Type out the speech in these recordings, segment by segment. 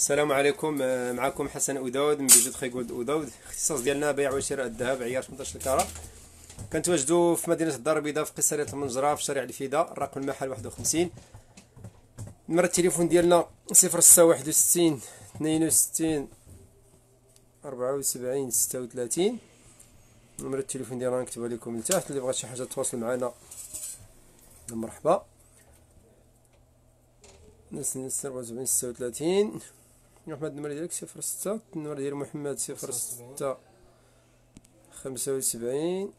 السلام عليكم آه، معكم حسن اوداود من بيجود خي اوداود اختصاص ديالنا بيع وشراء الذهب عيار 18 الكاره كنتواجدوا في مدينه الدار البيضاء في قصريه المنجره في شارع الفيدا الرقم المحل 51 نمرة التليفون ديالنا 0661 62 74 36 نمرة التليفون ديالنا نكتبها لكم لتحت اللي بغى شي حاجه تواصل معنا مرحبا نس 74 36 محمد النمر ديالك صفر ستة النمر ديال محمد صفر ستة خمسة وسبعين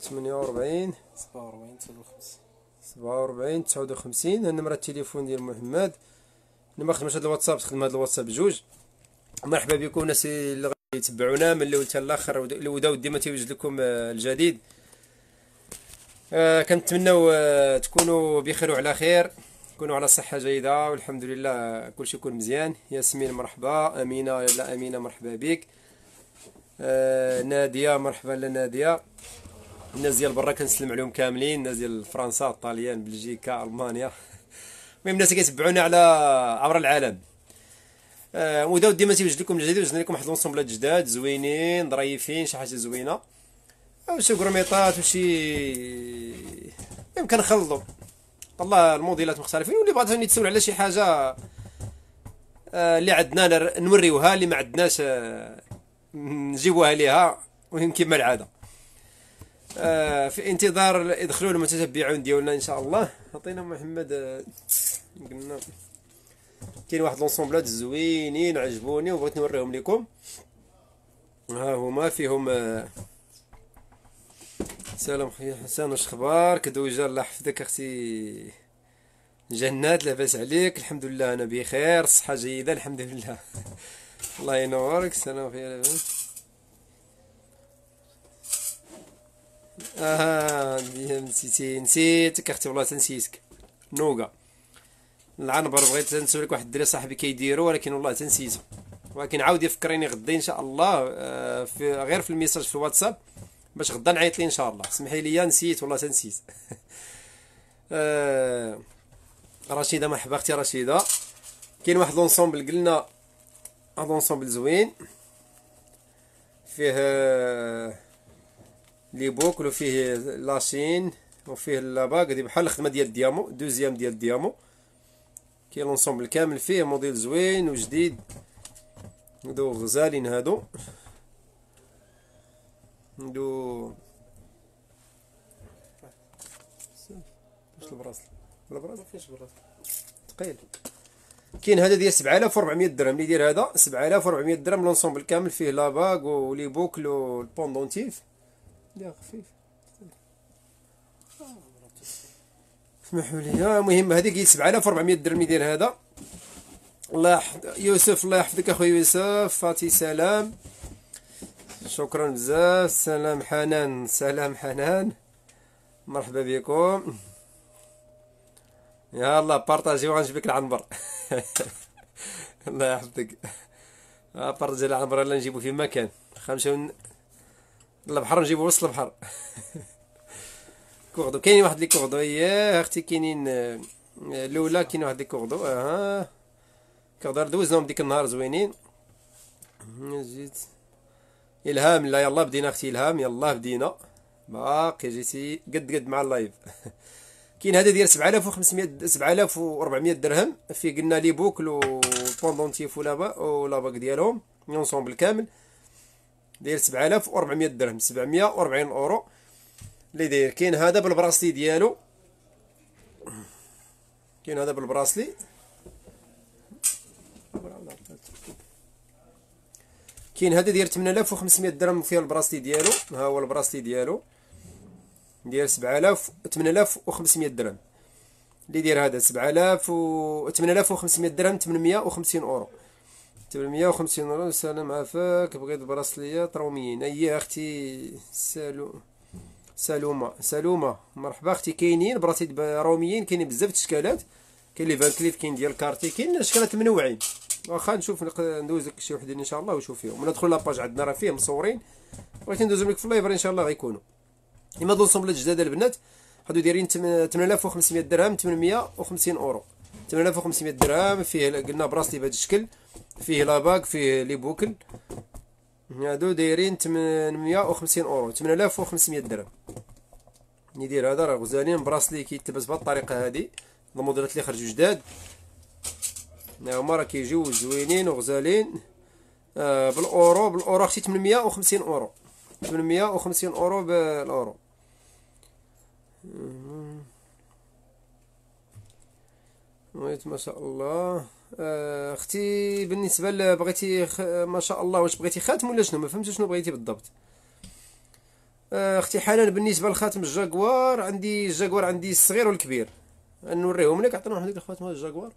ثمانية وأربعين سبعة وأربعين تسعود وخمسين سبعة وأربعين النمرة التليفون ديال محمد اللي خدمة هاد الواتساب تخدم هاد الواتساب بجوج مرحبا بكم الناس اللي غادي يتبعونا من الاول حتى الاخر الوداود ديما تيوجد لكم آه، الجديد آه كنتمناو آه، تكونوا بخير وعلى خير كونوا على صحة جيدة والحمد لله كل شيء يكون مزيان ياسمين مرحبا أمينة لا أمينة مرحبا بك آه نادية مرحبا لنادية الناس ديال برا كنسلم عليهم كاملين الناس ديال فرنسا الطاليان بلجيكا المانيا المهم الناس اللي كيتبعونا على عبر العالم آه وداو ديما تيوجد لكم الجديد وجدنا لكم واحد لونسومبلات جداد زوينين ظريفين شي حاجه زوينه شي كروميطات وشي المهم كنخلطو الله الموديلات مختلفين واللي بغات تسول على شي حاجه آه، اللي عندنا نوريوها اللي ما عندناش آه، نجيبوها ليها وهم كما العاده آه، في انتظار يدخلوا المتتبعون ديالنا ان شاء الله عطينا محمد قلنا كاين واحد لونسومبلات زوينين عجبوني وبغيت نوريهم لكم ها هما فيهم سلام خويا حسن واش اخبارك دويجا الله يحفظك اختي جنات لاباس عليك الحمد لله انا بخير الصحه جيده الحمد لله الله ينورك سلام خويا لاباس اه نسيتي نسيتك اختي والله تنسيتك نوكا العنبر بغيت نسولك واحد الدري صاحبي كيديرو ولكن والله تنسيتو ولكن عاود فكريني غدا ان شاء الله آه، في غير في الميساج في الواتساب باش غدا نعيط ليه ان شاء الله سمحي لي نسيت والله تنسيت آه رشيده مرحبا اختي رشيده كاين واحد لونسومبل قلنا هاد لونسومبل زوين فيه آه، لي بوكل وفيه لاشين وفيه لاباك هادي بحال الخدمه ديال ديامو دوزيام ديال ديامو كاين لونسومبل كامل فيه موديل زوين وجديد هادو غزالين هادو دو واش البراصل ولا براصل ما ثقيل كاين هذا ديال 7400 درهم اللي يدير هذا 7400 درهم لونسومبل كامل فيه لاباك ولي بوكل والبوندونتيف لا خفيف اسمحوا لي المهم هذيك 7400 درهم اللي يدير هذا الله يوسف الله يحفظك اخويا يوسف فاتي سلام شكرا بزاف سلام حنان سلام حنان مرحبا بكم يا الله بارطاجي وغنجيبك العنبر الله يحفظك آه، بارطاجي العنبر الا نجيبو في مكان خمسة من البحر نجيبو وسط البحر كوردو كاين واحد لي كوردو ياه اختي كاينين آه، لولا كاين واحد لي كوردو اها كوردو دوزنهم ديك النهار زوينين جيت الهام لا يلا بدينا اختي الهام يلا بدينا باقي جيتي قد قد مع اللايف كاين هذا ديال 7500 7400 درهم في قلنا لي بوكل وبوندونتيف ولا ولا باك ديالهم لونسومبل كامل داير 7400 درهم 740 اورو اللي داير كاين هذا بالبراسلي ديالو كاين هذا بالبراسلي كاين هذا ديال 8500 درهم فيها البراستي ديالو ها هو البراستي ديالو ديال 7000 8500 درهم اللي يدير هذا 7000 و 8500 درهم 850 اورو 850 اورو سلام عافاك بغيت براسليات روميين اي اختي سالو سالوما سالوما مرحبا اختي كاينين براسليات روميين كاينين بزاف د الاشكالات كاين لي فان كليف كاين ديال كارتي كاين اشكالات منوعين واخا نشوف ندوز لك شي وحدين ان شاء الله وشوف فيهم وندخل لاباج عندنا راه فيه مصورين بغيت ندوزهم لك في اللايبر ان شاء الله غيكونوا اما دو الصومبلات جداد البنات هادو دايرين 8500 درهم 850 اورو 8500 درهم فيه قلنا براسلي بهذا الشكل فيه لاباك فيه لي بوكل هادو دايرين 850 اورو 8500 درهم ندير هذا راه غزالين براسلي كيتلبس بهاد الطريقه هادي الموديلات اللي خرجوا جداد هما نعم، راه كيجيو زوينين وغزالين آه بالاورو بالاورو اختي 850 اورو 850 اورو بالاورو ويت ما شاء الله آه، اختي بالنسبه ل بغيتي خ... ما شاء الله واش بغيتي خاتم ولا شنو ما فهمتش شنو بغيتي بالضبط آه، اختي حنان بالنسبه لخاتم الجاكوار عندي الجاكوار عندي الصغير والكبير نوريهم لك عطينا واحد الخاتم الجاكوار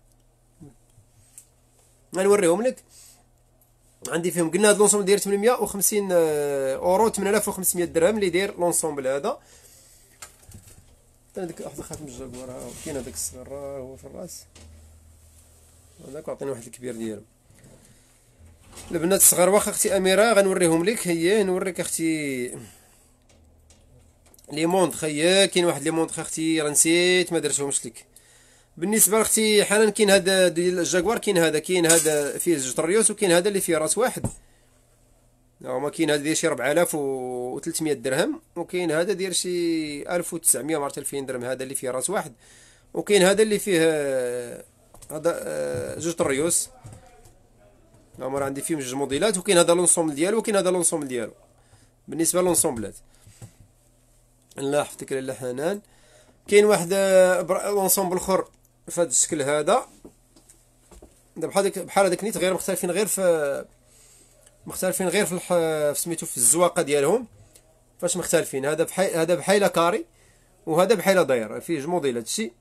غنوريهم لك عندي فيهم قلنا هاد لونسومبل داير 850 آه، اورو 8500 درهم اللي داير لونسومبل هذا حتى واحد الخاتم الجاكوار آه، كاين هذاك الصغير آه، هو في الراس هذاك عطيني واحد الكبير ديالو البنات الصغار واخا اختي اميره غنوريهم لك هي نوريك اختي لي موند خيا كاين واحد لي موند اختي راه نسيت ما درتهمش لك بالنسبه لاختي حنان كاين هذا ديال الجاكوار كاين هذا كاين هذا فيه زوج طريوس وكاين هذا اللي فيه راس واحد هما كاين هذا ديال شي 4300 درهم وكاين هذا ديال شي 1900 مرات 2000 درهم هذا اللي فيه راس واحد وكاين هذا اللي فيه آه، هذا آه، زوج طريوس هما راه عندي فيهم جوج موديلات وكاين هذا لونسومبل ديالو وكاين هذا لونسومبل ديالو بالنسبه لونسومبلات الله يحفظك لاله حنان كاين واحد آه، لونسومبل اخر في هذا الشكل هذا دابا بحال ديك بحال هذاك نيت غير مختلفين غير في مختلفين غير في, سميتو في الزواقه ديالهم فاش مختلفين هذا بحال هذا بحال كاري وهذا بحال داير فيه جوج موديل هادشي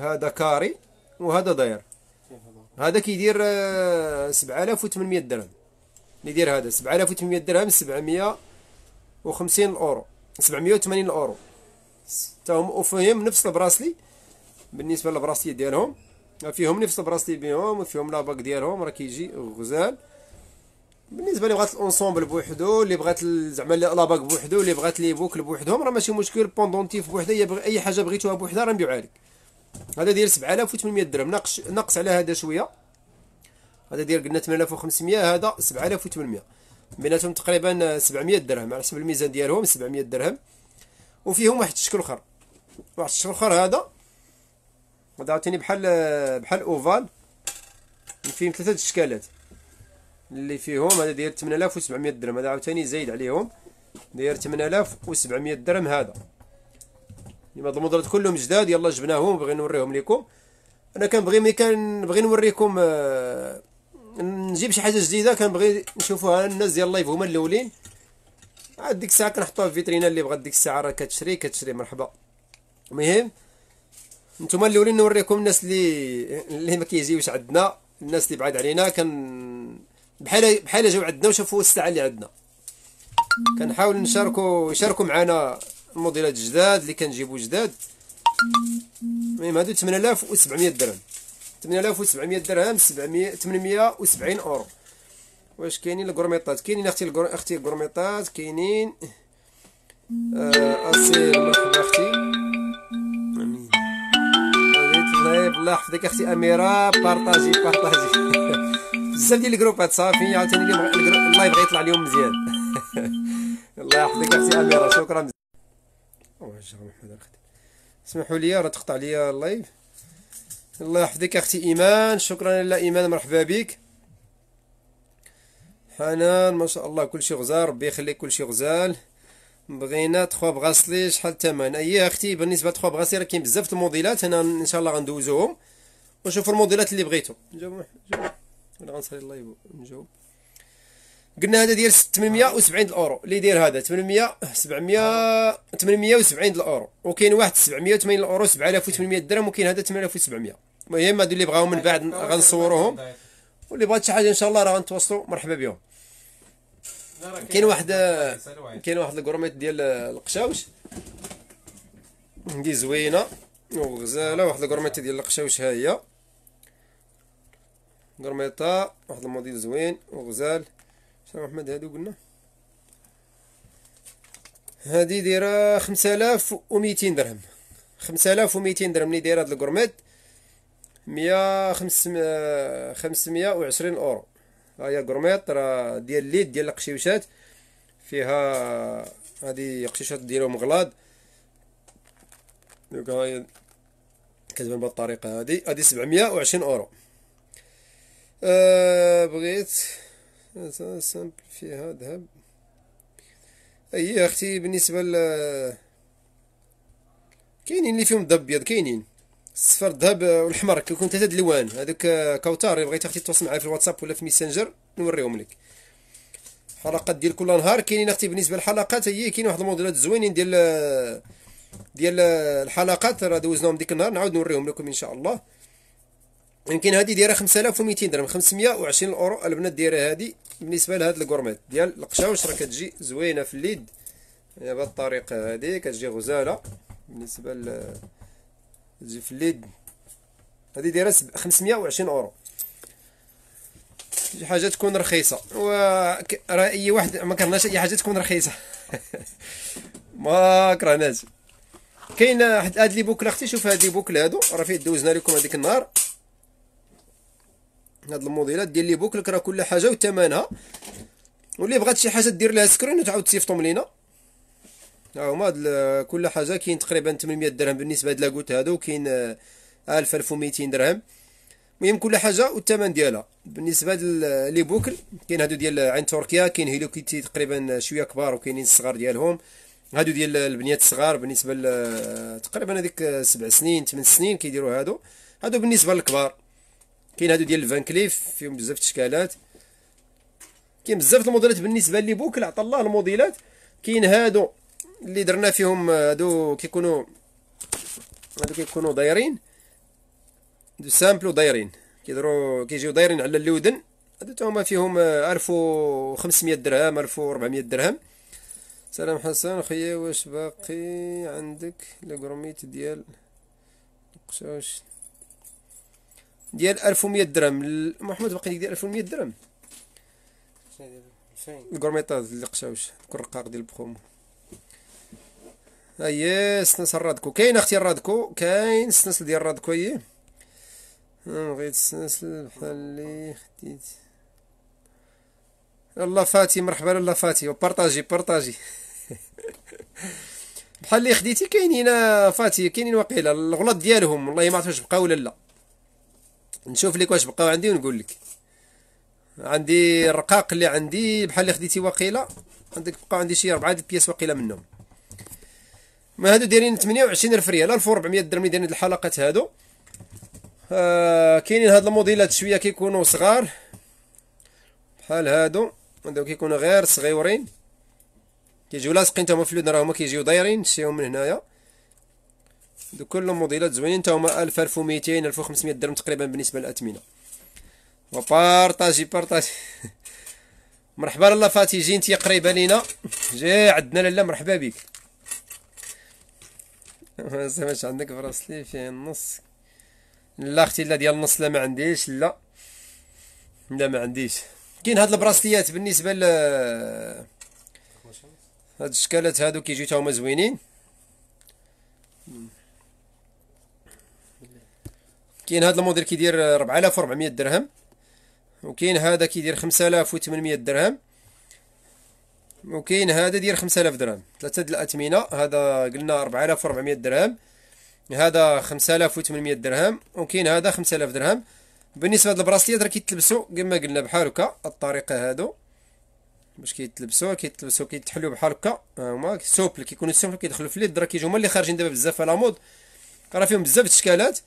هذا كاري وهذا داير هذا كيدير 7800 آه، درهم اللي يدير هذا 7800 درهم 750 اورو 780 اورو حتى هما وفيهم نفس البراسلي بالنسبه للبراستي ديالهم فيهم نفس البراستي بهم وفيهم لاباك ديالهم راه كيجي غزال بالنسبه اللي بغات الانسومبل بوحدو اللي بغات زعما لاباك بوحدو اللي بغات لي بوكل بوحدهم راه ماشي مشكل بوندونتيف بوحده اي حاجه بغيتوها بوحدها راه نبيعها لك هذا داير 7800 درهم ناقص ناقص على هذا شويه هذا داير قلنا 8500 هذا 7800 بيناتهم تقريبا 700 درهم على حسب الميزان ديالهم 700 درهم وفيهم واحد الشكل اخر واحد الشكل اخر هذا هذا عاوتاني بحال بحال اوفال فيهم ثلاثه الاشكالات اللي فيهم هذا داير 8700 درهم هذا عاوتاني زايد عليهم داير 8700 درهم هذا يما هاد الموديلات كلهم جداد يلا جبناهم بغي نوريهم لكم انا كنبغي ملي كنبغي نوريكم آه، نجيب شي حاجه جديده كنبغي نشوفوها الناس ديال اللايف هما الاولين عاد ديك الساعه كنحطوها في فيترينا اللي بغات ديك الساعه راه كتشري كتشري مرحبا المهم نتوما الاولين نوريكم الناس اللي اللي ما كيجيوش عندنا الناس اللي بعاد علينا كان بحال بحال جاو عندنا وشافوا الساعه اللي عندنا كنحاول نشاركوا يشاركوا معنا الموديلات الجداد اللي كنجيبوا جداد المهم هادو 8700 درهم 8700 درهم 700 870 اورو واش كاينين الكورميطات كاينين اختي الجر... اختي الكورميطات كاينين آه اصيل مرحبا اختي طيب الله يحفظك اختي اميره بارطاجي بارطاجي بزاف ديال الجروبات صافي عاوتاني اليوم الله يبغي يطلع اليوم مزيان الله يحفظك اختي اميره شكرا بزاف محمد اختي اسمحوا لي راه تقطع لي اللايف الله يحفظك اختي ايمان شكرا لاله ايمان مرحبا بك حنان ما شاء الله كلشي غزال ربي يخليك كلشي غزال بغينا 3 بغاسلي شحال الثمن اي اختي بالنسبه ل 3 بغاسلي كاين بزاف الموديلات هنا ان شاء الله غندوزوهم ونشوفوا الموديلات اللي بغيتو نجاوب ولا غنصلي اللايف نجاوب قلنا هذا ديال 870 الاورو اللي يدير هذا 800 700 870 الاورو وكاين واحد 780 الاورو 7800 درهم وكاين هذا 8700 المهم هادو اللي بغاو من بعد غنصوروهم واللي بغات شي حاجه ان شاء الله راه غنتواصلوا مرحبا بهم كاين واحد كاين واحد الكروميط ديال القشاوش دي زوينه وغزاله واحد الكروميط ديال القشاوش ها هي كروميطه واحد الموديل زوين وغزال شنو احمد هادو قلنا هادي دايره 5200 درهم 5200 درهم اللي دايره هاد الكروميط 100 520 اورو ها هي كورميط راه ديال الليد ديال القشيوشات فيها هادي قشيشات ديالهم غلاض دوك ها هي كتبان بهاد الطريقه هادي هادي 720 اورو أه بغيت سامبل فيها ذهب اي اختي بالنسبه ل كاينين اللي فيهم ذهب ابيض كاينين الصفر الذهب والاحمر كيكون ثلاثه الالوان هذوك كوثر اللي بغيتي اختي تواصل معايا في الواتساب ولا في ميسنجر نوريهم لك حلقات ديال كل نهار كاينين اختي بالنسبه للحلقات هي كاين واحد الموديلات زوينين ديال ديال الحلقات راه دوزناهم ديك النهار نعاود نوريهم لكم ان شاء الله يمكن هذه دايره 5200 درهم 520 اورو البنات دايره هذه بالنسبه لهاد الكورميت ديال القشاوش راه كتجي زوينه في اليد بهذه الطريقه هذه كتجي غزاله بالنسبه ل اليد هذه دايره 520 اورو شي حاجه تكون رخيصه و راه اي واحد ما كرهناش اي حاجه تكون رخيصه ما كرهناش كاين واحد هاد لي بوكله اختي شوف هاد لي بوكله هادو راه فيه دوزنا لكم هذيك النهار هاد الموديلات ديال لي بوكلك راه كل حاجه وثمنها واللي بغات شي حاجه دير لها سكرين وتعاود تصيفطهم لينا آه، هما كل حاجه كاين تقريبا 800 درهم بالنسبه هاد لاكوت هادو كاين 1000 1200 درهم المهم كل حاجه والثمن ديالها بالنسبه لي بوكل كاين هادو ديال عين تركيا كاين هيلو كيتي تقريبا شويه كبار وكاينين الصغار ديالهم هادو ديال البنيات الصغار بالنسبه تقريبا هذيك آه، سبع سنين 8 سنين كيديروا هادو هادو بالنسبه للكبار كاين هادو ديال الفان كليف فيهم بزاف الاشكالات كاين بزاف الموديلات بالنسبه لي بوكل عطا الله الموديلات كاين هادو اللي درنا فيهم هادو كيكونوا هادو كيكونوا دايرين دو سامبل ودايرين كيديروا كيجيو دايرين على اللودن هادو هما فيهم 1500 درهم 1400 درهم سلام حسن خويا واش باقي عندك لكروميت ديال قشاش ديال 1100 درهم محمود باقي لك ديال 1100 درهم الكورميطاز اللي قشاوش الرقاق ديال البخوم اييه سنس الرادكو كاين اختي الرادكو كاين سنس ديال الرادكو اييه بغيت سنس بحال اللي خديت الله فاتي مرحبا لالا فاتي وبارطاجي بارطاجي بحال اللي خديتي كاينين فاتي كاينين واقيلا الغلط ديالهم والله ما عرفت واش بقاو ولا لا نشوف لك واش بقاو عندي ونقول لك عندي الرقاق اللي عندي بحال اللي خديتي واقيلا عندك بقاو عندي شي 4 ديال البياس واقيلا منهم ما هادو دايرين الف ريال 1400 درهم اللي دايرين الحلقات هادو آه كاينين هاد الموديلات شويه كيكونوا صغار بحال هادو هادو كيكونوا غير صغيورين كيجيو لاصقين تاهما في راه هما كيجيو دايرين شتيهم من هنايا دو كل الموديلات زوينين تاهما 1000 1200 1500 درهم تقريبا بالنسبه للاثمنه وبارطاجي بارطاجي مرحبا لاله فاتي جي انت قريبه لينا جي عندنا لاله مرحبا بك ما زعماش عندك براسلي فيه النص لا اختي لا ديال النص لا ما عنديش لا لا ما عنديش كاين هاد البراسليات بالنسبه ل هاد الشكالات هادو كيجيو تا هما زوينين كاين هاد الموديل كيدير 4400 درهم وكاين هذا كيدير 5800 درهم وكاين هذا ديال 5000 درهم ثلاثه د الاثمنه هذا قلنا 4400 درهم هذا 5800 درهم وكاين هذا 5000 درهم بالنسبه لهاد البراسليات راه كيتلبسوا كما قلنا بحال هكا الطريقه هادو باش كيتلبسوا كيتلبسوا كيتحلوا بحال هكا هما سوبل كيكونوا سوبل كيدخلوا في اليد راه كيجيو هما اللي خارجين دابا بزاف على مود راه فيهم بزاف الاشكالات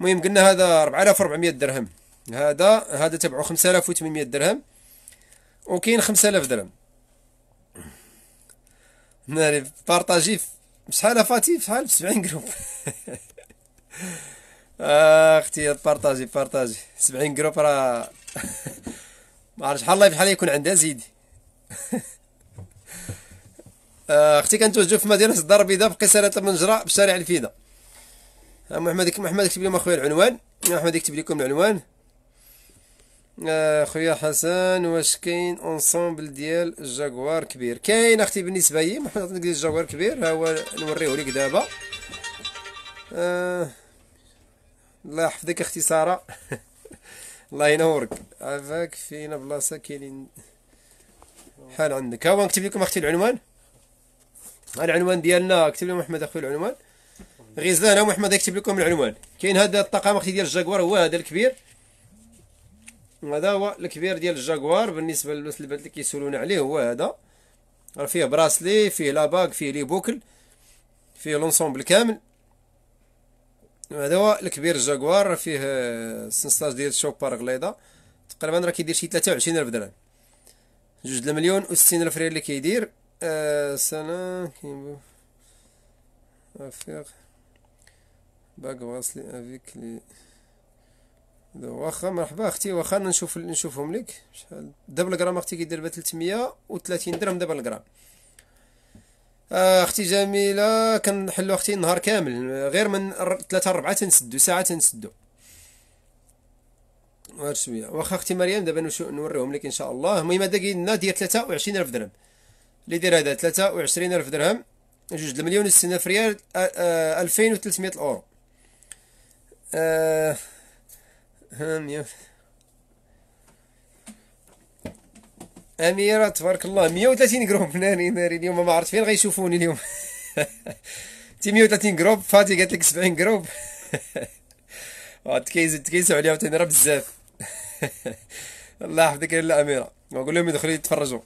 المهم قلنا هذا 4400 درهم هذا هذا تبعو 5800 درهم وكاين 5000 درهم ناري بارطاجي شحال فاتي شحال 70 جروب آه، اختي بارطاجي بارطاجي 70 جروب راه ما عرفت شحال الله بحال يكون عندها زيدي آه، اختي كنتوجه في مدينه الدار البيضاء في بقيسانه المنجره بشارع الفيدا آه، محمد محمد كتب لهم اخويا العنوان محمد يكتب لكم العنوان آه، خويا حسن واش كاين اونسومبل ديال جاكوار كبير كاين اختي بالنسبه لي محمد عطيك جاكوار كبير ها هو نوريه لك دابا آه الله يحفظك اختي ساره الله ينورك عافاك فينا بلاصه كاينين حال عندك ها هو نكتب لكم اختي العنوان العنوان ديالنا كتب لي محمد اخويا العنوان ها هو محمد يكتب لكم العنوان كاين هذا الطقم اختي ديال الجاكوار هو هذا الكبير هذا هو الكبير ديال الجاكوار بالنسبه للناس اللي كيسولون عليه هو هذا راه فيه براسلي فيه لاباك فيه لي بوكل فيه لونسومبل كامل هذا هو الكبير الجاكوار راه فيه السنسلاج آه، ديال الشوبار غليظه تقريبا راه كيدير شي 23000 درهم جوج مليون و 60000 ريال اللي كيدير آه سنه كاين افير باك براسلي افيك لي واخا مرحبا اختي واخا نشوف نشوفهم لك شحال دابا الغرام اختي كيدير ب 330 درهم دابا الغرام آه، اختي جميله كنحلو اختي النهار كامل غير من 3 4 تنسدو ساعه تنسدو واش شويه واخا اختي مريم دابا نوريهم لك ان شاء الله المهم هذا كاين لنا ديال 23000 درهم اللي داير هذا 23000 درهم جوج المليون و 60000 ريال 2300 اورو أه هم يف... أميرة تبارك الله 130 جروب ناري ناري اليوم ما عرفت فين غيشوفوني اليوم تي 130 جروب فاتي قالت لك 70 جروب آه، تكيزوا تكيزوا عليها عاوتاني راه بزاف الله يحفظك يا أميرة نقول لهم يدخلوا يتفرجوا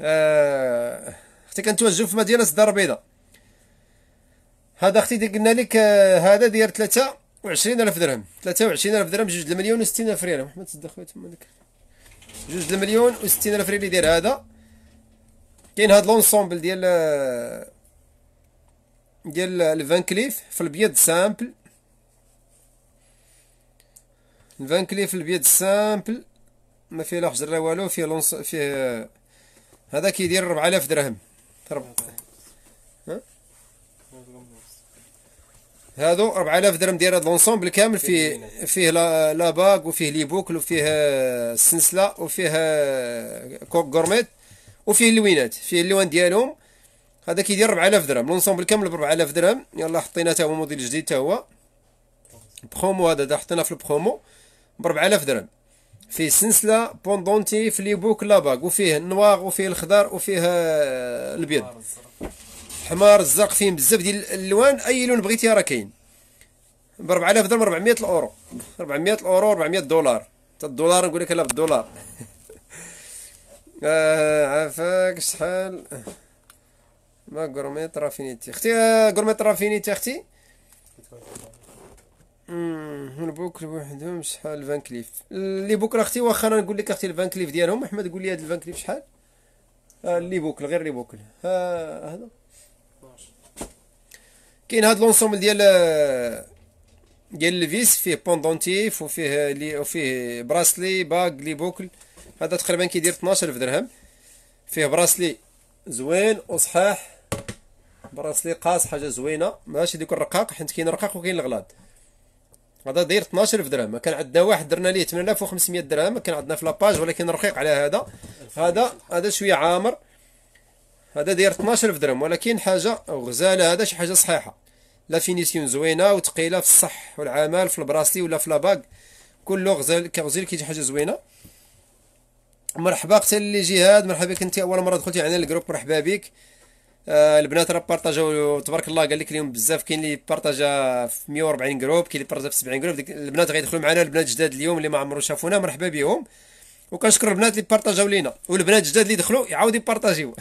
آه... اختي كنتواجدوا في مدينة الدار البيضاء هذا اختي قلنا لك آه، هذا داير ثلاثة وعشرين ألف درهم ثلاثة وعشرين ألف درهم جوج دالمليون وستين الف ريال محمد سد اخويا تما داك جوج دالمليون وستين الف ريال يدير هذا كاين هاد لونسومبل ديال ديال الفان كليف في البيض سامبل الفان كليف البيض سامبل ما فيه لا حجر لا والو فيه لونس فيه هذا كيدير ربعالاف درهم هادو 4000 درهم ديال هاد لونسومبل كامل فيه فيه لا باك وفيه لي بوكل وفيه السنسله وفيه كوك غورميت وفيه اللوينات فيه اللوان ديالهم هذا كيدير 4000 درهم لونسومبل كامل ب 4000 درهم يلا حطينا حتى هو موديل جديد حتى هو برومو هذا حطينا في البرومو ب 4000 درهم فيه سنسله بوندونتي في لي بوك لا باك وفيه النوار وفيه الخضر وفيه الابيض حمار الزرق فيه بزاف ديال الالوان اي لون بغيتي راه كاين ب 4000 درهم 400 الاورو 400 الاورو 400 دولار حتى الدولار نقول لك لا بالدولار آه عافاك شحال ما غورميت رافينيتي اختي غورميت آه، رافينيتي اختي من بوك بوحدهم شحال فان اللي بكره اختي واخا انا نقول لك اختي الفانكليف ديالهم احمد قول لي هذا الفانكليف شحال آه اللي بوكل غير اللي بوكل آه، هذا آه كاين هاد لونسومبل ديال آه، ديال الفيس فيه بوندونتيف وفيه لي وفيه براسلي باك لي بوكل هذا تقريبا كيدير 12 درهم فيه براسلي زوين وصحاح براسلي قاص حاجه زوينه ماشي ديك الرقاق حيت كاين رقاق وكاين الغلاض هذا داير 12000 درهم كان عندنا واحد درنا ليه 8500 درهم كان عندنا في لاباج ولكن رقيق على هذا هذا هذا شويه عامر هذا داير 12000 درهم ولكن حاجه غزاله هذا شي حاجه صحيحه لا فينيسيون زوينه وثقيله في الصح والعمل في البراسلي ولا في لاباك كله غزال كغزال كيجي حاجه زوينه مرحبا اختي اللي جهاد مرحبا بك انت اول مره دخلتي علينا الجروب مرحبا بك آه البنات راه بارطاجاو تبارك الله قال لك اليوم بزاف كاين اللي بارطاجا في 140 جروب كاين اللي بارطاجا في 70 جروب البنات غيدخلوا معنا البنات جداد اليوم اللي ما عمرو شافونا مرحبا بهم وكنشكر البنات اللي بارطاجاو لينا والبنات جداد اللي دخلوا يعاودوا يبارطاجيو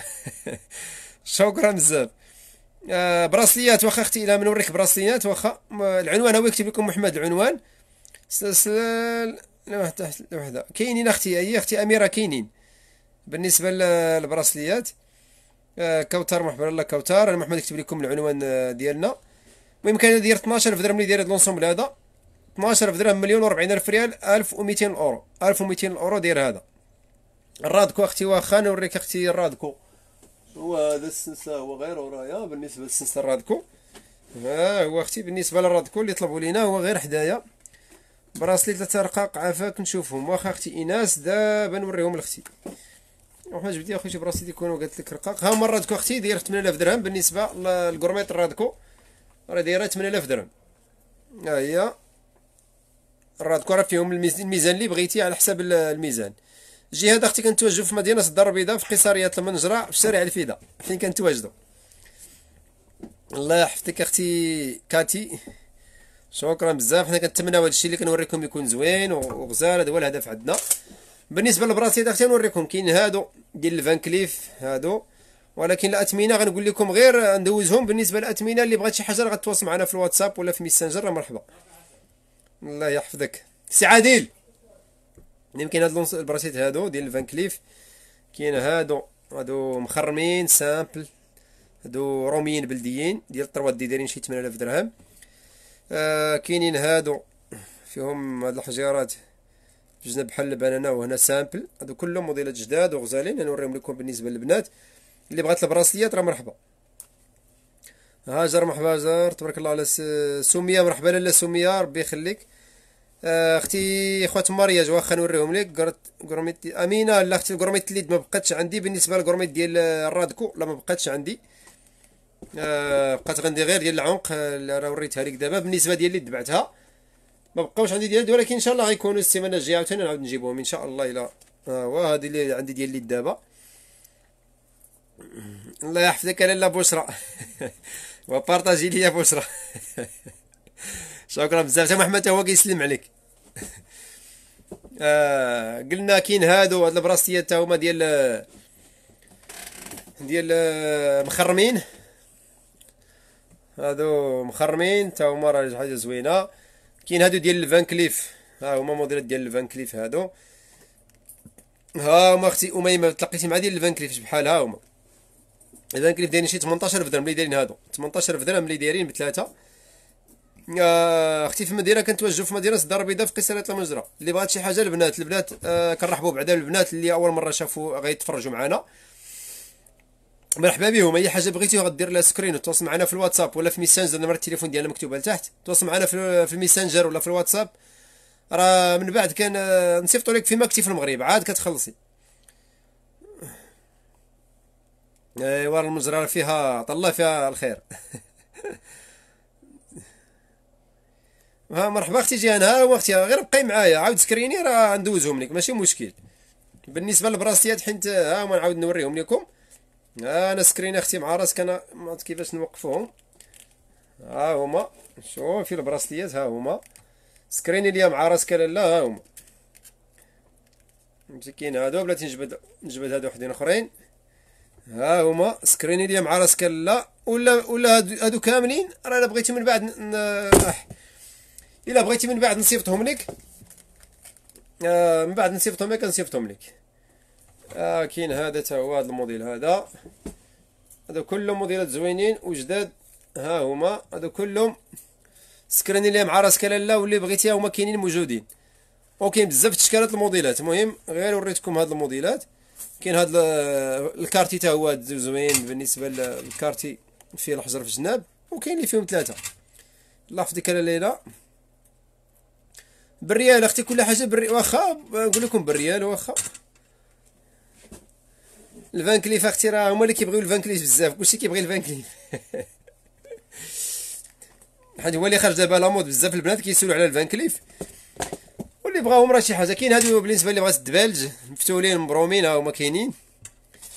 شكرا بزاف آه، براسليات واخا اختي الى منوريك براسليات واخا العنوان هو يكتب لكم محمد العنوان سلسل لوحة تحت الوحدة كاينين اختي هي اختي اميرة كاينين بالنسبة للبراسليات آه، كوثر مرحبا الله كوثر انا محمد يكتب لكم العنوان آه، ديالنا المهم كان داير 12000 درهم اللي داير هذا لونسومبل هذا 12000 درهم مليون و 40000 ريال 1200 اورو 1200 اورو داير هذا الرادكو اختي واخا نوريك اختي الرادكو وهذا السنسة هو غير ورايا بالنسبة للسنسة الرادكو ها هو اختي بالنسبة للرادكو اللي طلبوا لينا هو غير حدايا براسلي ثلاثة رقاق عافاك نشوفهم واخا اختي ايناس دابا نوريهم لاختي وحنا جبدي اخويا شي براسلي يكونوا قالت لك رقاق ها هما الرادكو اختي داير 8000 درهم بالنسبة للكورميط الرادكو راه دايره 8000 درهم ها هي الرادكو راه فيهم الميزان اللي بغيتي على حساب الميزان الجهاد اختي كنتواجدوا في مدينه الدار البيضاء في قصريه المنجره في شارع الفيدا فين كنتواجدوا الله يحفظك اختي كاتي شكرا بزاف حنا كنتمناو هذا الشيء اللي كنوريكم يكون زوين وغزال هذا هو الهدف عندنا بالنسبه للبراسيد اختي نوريكم كاين هادو ديال الفان كليف هادو ولكن الاثمنه غنقول لكم غير ندوزهم بالنسبه للاثمنه اللي بغات شي حاجه غتواصل معنا في الواتساب ولا في ميسنجر مرحبا الله يحفظك سي عادل يمكن هاد البراسيت هادو ديال الفان كليف كاين هادو هادو مخرمين سامبل هادو روميين بلديين ديال الطروات دي دايرين شي 8000 درهم آه كاينين هادو فيهم هاد الحجيرات جزنا بحال البنانا وهنا سامبل هادو كلهم موديلات جداد وغزالين نوريهم لكم بالنسبه للبنات اللي بغات البراسيات راه مرحبا هاجر مرحبا هاجر تبارك الله على سميه مرحبا لاله سميه ربي يخليك آه، اختي اخوات مارياج واخا نوريهم لك قرت كروميت امينه لا اختي الكروميت ليد ما بقاتش عندي بالنسبه للكروميت ديال الرادكو لا ما بقاتش عندي آه، بقات غندير غير ديال العنق اللي راه وريتها لك دابا بالنسبه ديال اللي بعتها ما بقاوش عندي ديال ولكن ان شاء الله غيكونوا السيمانه الجايه عاوتاني نعاود نجيبهم ان شاء الله الا آه، ها هذه اللي عندي ديال اللي دابا الله يحفظك لاله بشرى وبارطاجي ليا بشرى شكرا بزاف تا محمد هو كيسلم عليك آه قلنا كاين هادو هاد البراسيات تا هما ديال ديال آه، مخرمين هادو مخرمين تا هما راه حاجه زوينه كاين هادو ديال الفان كليف ها هما موديلات ديال الفان كليف هادو ها هما اختي اميمه تلقيتي مع ديال الفان كليف بحال ها هما الفان كليف دايرين شي 18 درهم اللي دايرين هادو 18 درهم اللي دايرين بثلاثه آه، اختي في المدينه كنتواجدوا في مدينه الدار البيضاء في قيصريه المجرى اللي بغات شي حاجه البنات البنات آه، كنرحبوا بعدا البنات اللي اول مره شافوا غيتفرجوا معنا مرحبا بهم اي حاجه بغيتي غدير لها سكرين وتواصل معنا في الواتساب ولا في ميسنجر نمره التليفون ديالنا مكتوبه لتحت تواصل معنا في الميسنجر ولا في الواتساب راه من بعد كان آه، نصيفطوا لك فيما كنتي في المغرب عاد كتخلصي ايوا المجرى فيها طلع فيها الخير ها مرحبا اختي جيهان ها هو اختي غير بقاي معايا عاود سكريني راه ندوزهم لك ماشي مشكل بالنسبه للبراسيات حيت آه، ها هما نعاود نوريهم لكم ها انا سكرين اختي مع راسك انا ما عرفت كيفاش نوقفوهم ها هما شوفي البراسيات ها هما سكريني ليا مع راسك لالا ها هما مسكين هادو بلاتي نجبد نجبد هادو وحدين اخرين ها هما سكريني ليا مع راسك لا ولا ولا هادو, هادو كاملين راه الا من بعد ن... الا بغيتي من بعد نصيفطهم لك آه من بعد نصيفطهم لك نصيفطهم لك آه كاين هذا تا هو هذا الموديل هذا هادو كلهم موديلات زوينين وجداد ها هما هادو كلهم سكرني ليهم مع راسك لالا واللي بغيتيها هما كاينين موجودين وكاين بزاف تشكيلات الموديلات المهم غير وريتكم هاد الموديلات كاين هاد الكارتي تا هو زوين بالنسبه للكارتي فيه الحجر في الجناب وكاين اللي فيهم ثلاثه الله يحفظك انا ليلى بالريال اختي كل حاجه بالريال واخا نقول لكم بالريال واخا الفان كليف اختي راه هما اللي كيبغيو الفان كليف بزاف كلشي كيبغي الفان كليف حيت هو اللي خرج دابا لامود بزاف البنات كيسولوا على الفان كليف واللي بغاهم راه شي حاجه كاين هادو بالنسبه اللي بغات الدبالج مفتولين مبرومين ها هما كاينين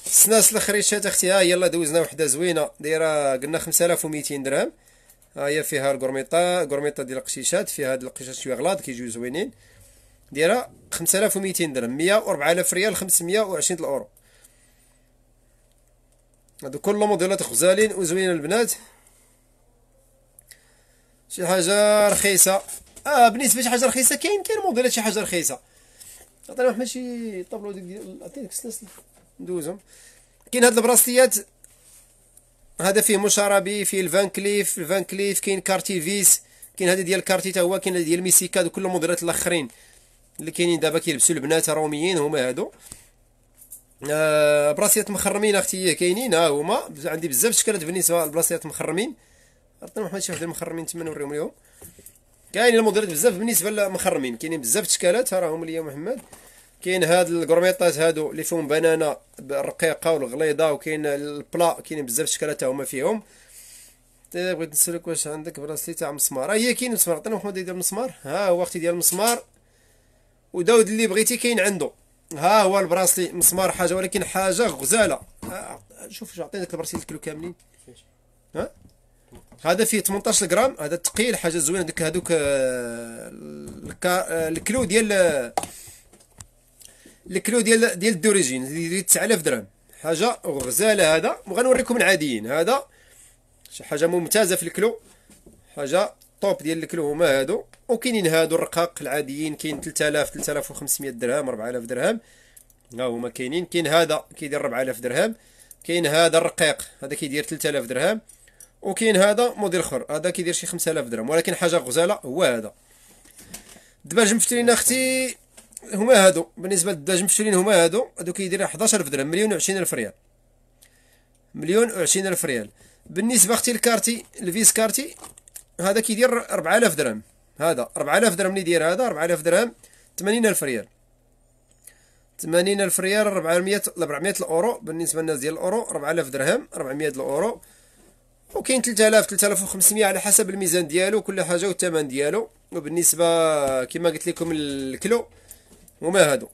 السناس الخريشات اختي ها يلا دوزنا وحده زوينه دايره قلنا 5200 درهم ها هي فيها الكورميطا كورميطا ديال القشيشات فيها هاد القشيشات شويه غلاض كيجيو زوينين دايره 5200 درهم 100 و 4000 ريال 520 الاورو هادو كل موديلات غزالين وزوينين البنات شي حاجه رخيصه اه بالنسبه لشي حاجه رخيصه كاين كاين موديلات شي حاجه رخيصه عطينا واحد ماشي طابلو ديك عطيني ديك السلاسل ندوزهم كاين هاد البراصليات هذا فيه مشاربي فيه الفان كليف الفان كليف كاين كارتي فيس كاين هذا ديال كارتي تا هو كاين ديال ميسيكا دو كل الموديلات الاخرين اللي كاينين دابا كيلبسوا البنات الروميين هما هادو آه براسيات مخرمين اختي كاينين ها هما عندي بزاف شكلات بالنسبه للبراسيات مخرمين عطيني محمد شي واحد المخرمين تما نوريهم لهم كاين الموديلات بزاف بالنسبه للمخرمين كاينين بزاف شكلات ها راهم ليا محمد كاين هاد الكرميطات هادو اللي فيهم بنانا الرقيقه والغليظه وكاين البلا كاين بزاف الشكلات هما فيهم بغيت نسالك واش عندك براسلي تاع مسمار ها آه، هي كاين مسمار عطيني محمد ديال المسمار ها هو اختي ديال المسمار وداود اللي بغيتي كاين عنده ها هو البراسلي مسمار حاجه ولكن حاجه غزاله آه، شوف عطيني داك البراسلي الكلو كاملين ها هذا فيه 18 غرام هذا ثقيل حاجه زوينه داك هذوك آه، الكلو ديال الكلو ديال ديال دوريجين ديال 9000 درهم حاجه غزاله هذا وغنوريكم العاديين هذا شي حاجه ممتازه في الكلو حاجه طوب ديال الكلو هما هادو وكاينين هادو الرقاق العاديين كاين 3000 3500 درهم 4000 درهم ها هما كاينين كاين هذا كيدير 4000 درهم كاين هذا الرقيق هذا كيدير 3000 درهم وكاين هذا موديل اخر هذا كيدير شي 5000 درهم ولكن حاجه غزاله هو هذا دابا جمفتي لينا اختي هما هادو بالنسبه للدجاج مفشولين هما هادو هادو كيدير 11000 درهم مليون و الف ريال مليون و الف ريال بالنسبه اختي الكارتي الفيس كارتي هذا كيدير 4000 درهم هذا 4000 درهم اللي يدير هذا 4000 درهم 80000 ريال 80000 ريال 400 400 الاورو بالنسبه للناس ديال الاورو 4000 درهم 400 الاورو وكاين 3000 3500 على حسب الميزان ديالو كل حاجه والثمن ديالو وبالنسبه كما قلت لكم الكلو هما هادو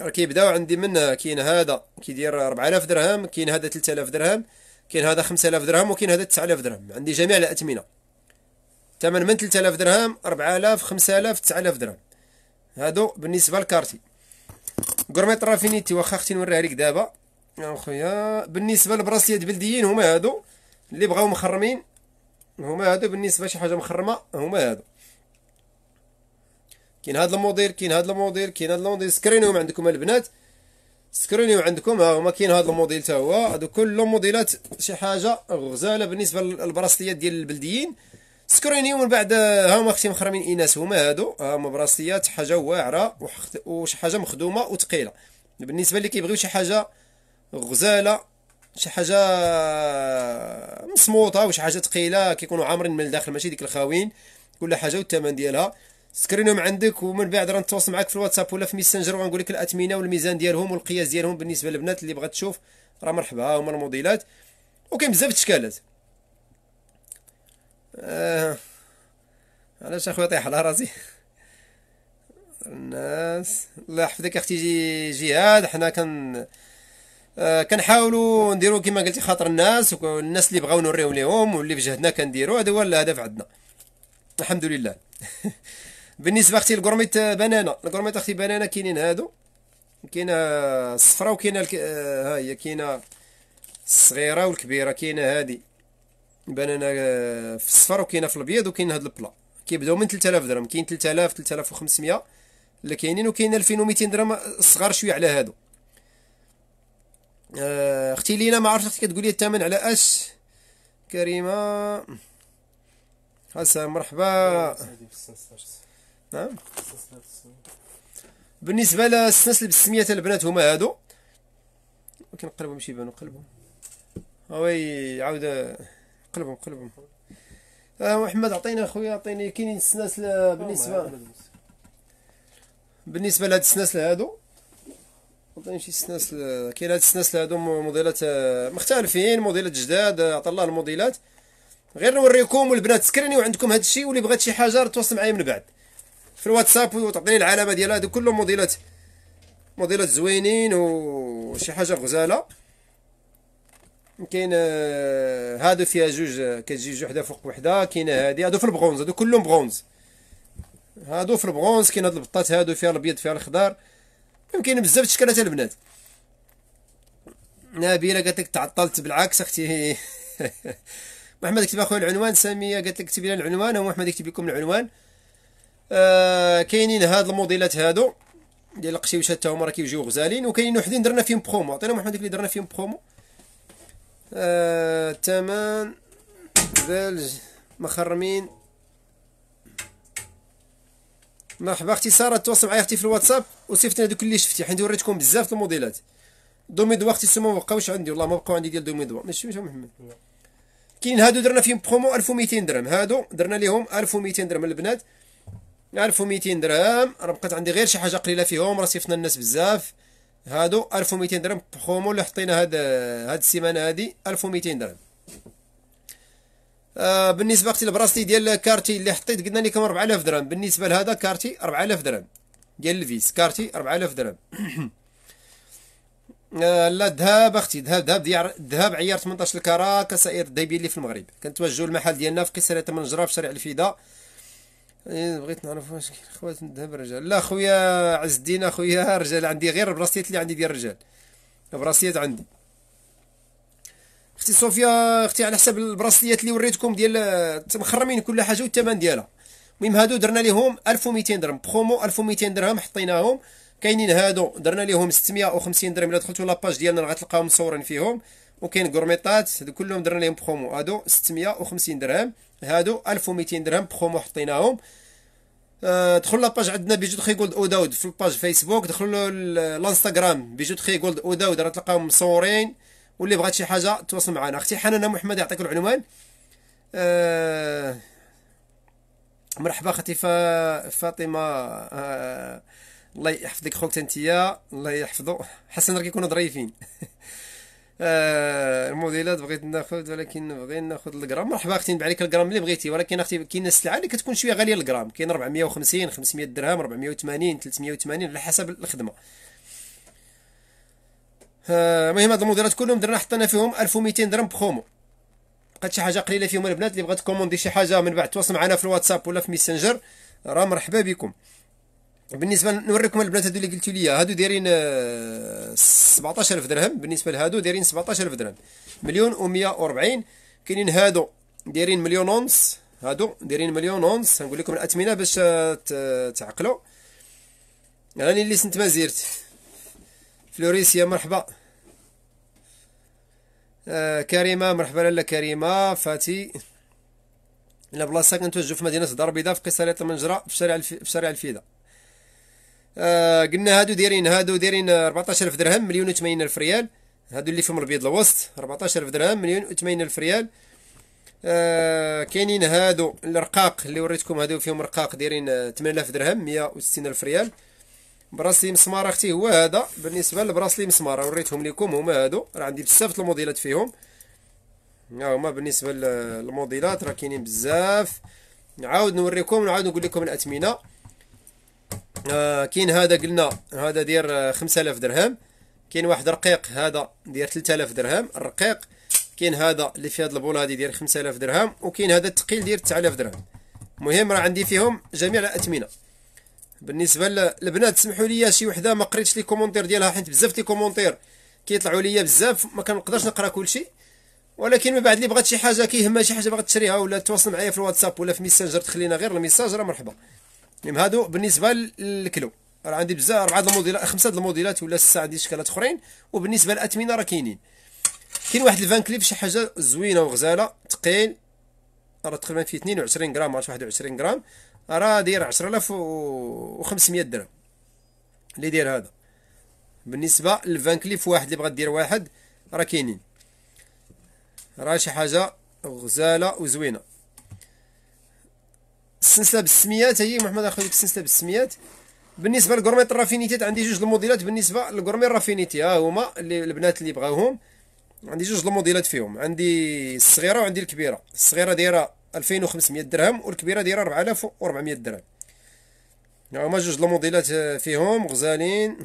راه كيبداو عندي من كاين هذا كيدير 4000 درهم كاين هذا 3000 درهم كاين هذا 5000 درهم وكاين هذا 9000 درهم عندي جميع الاثمنه ثمن من 3000 درهم 4000 5000 9000 درهم هادو بالنسبه للكارتي غورميت رافينيتي واخا اختي نوريها لك دابا اخويا بالنسبه للبراسيات بلديين هما هادو اللي بغاو مخرمين هما هادو بالنسبه شي حاجه مخرمه هما هادو كاين هذا الموديل كاين هذا الموديل كاين هذا الموديل سكرينيهم عندكم البنات سكرينيهم عندكم ها هما كاين هذا الموديل حتى هو هادو كل موديلات شي حاجه غزاله بالنسبه للبراصليات ديال البلديين سكرينيو ومن بعد ها هما اختي مخرمين اناس هما هادو ها هما براصليات حاجه واعره وشي حاجه مخدومه وثقيله بالنسبه اللي كيبغيو شي حاجه غزاله شي حاجه مسموطه وشي حاجه ثقيله كيكونوا عامرين من الداخل ماشي ديك الخاوين كل حاجه والثمن ديالها سكرينهم عندك ومن بعد نتواصل معاك في الواتساب ولا في ميسنجر وغنقول لك الاثمنه والميزان ديالهم والقياس ديالهم بالنسبه للبنات اللي بغات تشوف راه مرحبا ها هما الموديلات وكاين بزاف الاشكالات آه. علاش اخويا طيح على راسي الناس الله يحفظك اختي جي جهاد حنا كن آه كنحاولوا نديروا كما قلتي خاطر الناس والناس اللي بغاو نوريو ليهم واللي في جهدنا كنديروا هذا هو الهدف عندنا الحمد لله بالنسبه اختي الكورميت بنانا الكورميت اختي بنانا كاينين هادو كاينه الصفراء وكاينه الك... ها هي كاينه الصغيره والكبيره كاينه هادي بنانا آه، في الصفر وكاينه في الابيض وكاين هاد البلا كيبداو من 3000 درهم كاين 3000 3500 اللي كاينين وكاين 2200 درهم صغار شويه على هادو آه، اختي لينا ما عرفتش اختي كتقول لي الثمن على اش كريمه حسن مرحبا نعم بالنسبه بالسميه بالسميات البنات هما هادو ولكن قلبهم شي يبانو قلبهم ها وي عاود قلبهم قلبهم آه محمد عطينا خويا عطيني كاينين السناسل بالنسبه بالنسبه لهاد السناسل هادو عطيني شي سناسل كاين هاد السناسل هادو موديلات اه، مختلفين موديلات جداد اه، عطا الله الموديلات غير نوريكم والبنات سكرني وعندكم هادشي واللي بغات شي حاجه تواصل معايا من بعد في الواتساب وتعطيني العلامه ديالها هادو كلهم موديلات موديلات زوينين وشي حاجه غزاله كاين آه، هادو فيها جوج آه، كتجي جوج وحده فوق وحده كاين هادي هادو في البرونز هادو كلهم برونز هادو في البرونز كاين هاد البطات هادو فيها الابيض فيها الخضر يمكن بزاف الشكلات البنات نبيله قالت لك تعطلت بالعكس اختي محمد كتب اخويا العنوان ساميه قالت لك كتب لنا العنوان هو محمد يكتب لكم العنوان آه، كاينين هاد الموديلات هادو ديال القشيوشات حتى هما راه كيجيو غزالين وكاينين وحدين درنا فيهم برومو عطينا محمد اللي درنا فيهم برومو آه الثمن ثلج مخرمين مرحبا اختي ساره تواصل معايا اختي في الواتساب وصيفطني هذوك اللي شفتي حيت وريتكم بزاف الموديلات دوميدوا اختي سما ما بقاوش عندي والله ما بقاو عندي ديال دوميدوا ماشي مش محمد كاين هادو درنا فيهم برومو 1200 درهم هادو درنا ليهم 1200 درهم البنات 1200 درهم راه بقات عندي غير شي حاجه قليله فيهم راه صيفطنا الناس بزاف هادو 1200 درهم برومو اللي حطينا هاد هاد السيمانه هادي 1200 درهم آه بالنسبه اختي البراستي ديال كارتي اللي حطيت قلنا لكم 4000 درهم بالنسبه لهذا كارتي 4000 درهم ديال الفيس كارتي 4000 درهم آه لا ذهب اختي ذهب ذهب ذهب عيار 18 الكرا كسائر الذهبيه اللي في المغرب كنتوجهوا المحل ديالنا في قصر من جراف شارع الفيده إيه، بغيت نعرف واش كاين خوات الذهب الرجال لا خويا عز الدين اخويا رجال عندي غير البراسيات اللي عندي ديال الرجال البراسيات عندي اختي صوفيا اختي على حسب البراسيات اللي وريتكم ديال مخرمين كل حاجه والثمن ديالها المهم هادو درنا ليهم 1200 درهم برومو 1200 درهم حطيناهم كاينين هادو درنا ليهم 650 درهم الا دخلتوا لاباج ديالنا غتلقاهم مصورين فيهم وكاين كورميطات كلهم درنا لهم برومو هادو 650 درهم هادو 1200 درهم برومو حطيناهم آه، دخلوا لاباج عندنا بيجو تخي جولد او داود في الباج فيسبوك دخلوا الانستغرام بيجو تخي جولد او داود راه تلقاهم مصورين واللي بغات شي حاجه تواصل معنا اختي حنان محمد يعطيك العنوان أه مرحبا اختي فاطمه أه الله يحفظك خوك انتيا الله يحفظو حسن راك يكونوا ظريفين آه، الموديلات بغيت ناخذ ولكن بغي ناخذ الجرام مرحبا اختي نبيع لك الجرام اللي بغيتي ولكن اختي كاين السلعه اللي كتكون شويه غاليه الجرام كاين 450 500 درهم 480 380 على حسب الخدمه آه، المهم هاد الموديلات كلهم درنا حطينا فيهم 1200 درهم بخومو بقات شي حاجه قليله فيهم البنات اللي بغات تكوموندي شي حاجه من بعد تواصل معنا في الواتساب ولا في ميسنجر راه مرحبا بكم بالنسبه نوريكم البنات هادو اللي قلت لي هادو دايرين 17000 آه، درهم بالنسبه لهادو دايرين 17000 درهم مليون و140 كاينين هادو دايرين مليون ونص هادو دايرين مليون ونص غنقول لكم الاثمنه باش تعقلوا راني اللي سنت مازيرت فلوريسيا مرحبا آه كريمه مرحبا لاله كريمه فاتي الى بلاصه كنتوجو في مدينه الدار البيضاء في قصه المنجره في شارع الف... في شارع الفيده آه، قلنا هادو دايرين هادو دايرين 14000 درهم مليون و الف ريال هادو اللي فيهم البيض الوسط 14000 درهم مليون و الف ريال آه كاينين هادو الرقاق اللي وريتكم هادو فيهم رقاق دايرين 8000 درهم 160000 ريال براسلي مسمارة اختي هو هذا بالنسبة لبراسلي مسمارة وريتهم لكم هما هادو راه عندي بزاف الموديلات فيهم ها آه، هما بالنسبة للموديلات راه كاينين بزاف نعاود نوريكم نعاود نقول لكم الأثمنة آه، كاين هذا قلنا هذا داير 5000 آه، درهم كاين واحد رقيق هذا داير 3000 درهم الرقيق كاين هذا اللي في هذا البول هذه داير 5000 درهم وكاين هذا الثقيل داير 9000 درهم المهم راه عندي فيهم جميع الاثمنه بالنسبه للبنات سمحوا لي شي وحده ما قريتش لي كومونتير ديالها حيت بزاف لي كومونتير كيطلعوا لي بزاف ما كنقدرش نقرا كلشي ولكن من بعد اللي بغات شي حاجه كيهمها شي حاجه بغات تشريها ولا تواصل معايا في الواتساب ولا في ميسنجر تخلينا غير الميساج راه مرحبا المهم هادو بالنسبه للكلو راه عندي بزاف اربعه الموديلات خمسه الموديلات ولا سته عندي شكلات اخرين وبالنسبه للاثمنه راه كاينين كاين واحد الفان كليف شي حاجه زوينه وغزاله ثقيل راه تقريبا فيه 22 غرام ولا 21 غرام راه داير 10500 درهم اللي داير هذا بالنسبه للفان كليف واحد اللي بغا دير واحد راه كاينين راه شي حاجه غزاله وزوينه السنسله بالسميات هي محمد اخذ لك السنسله بالسميات بالنسبه لكورميت الرافينيتي عندي جوج الموديلات بالنسبه لكورمي الرافينيتي ها هما اللي البنات اللي بغاوهم عندي جوج الموديلات فيهم عندي الصغيره وعندي الكبيره الصغيره دايره 2500 درهم والكبيره دايره 4400 درهم هما جوج الموديلات آه، فيهم غزالين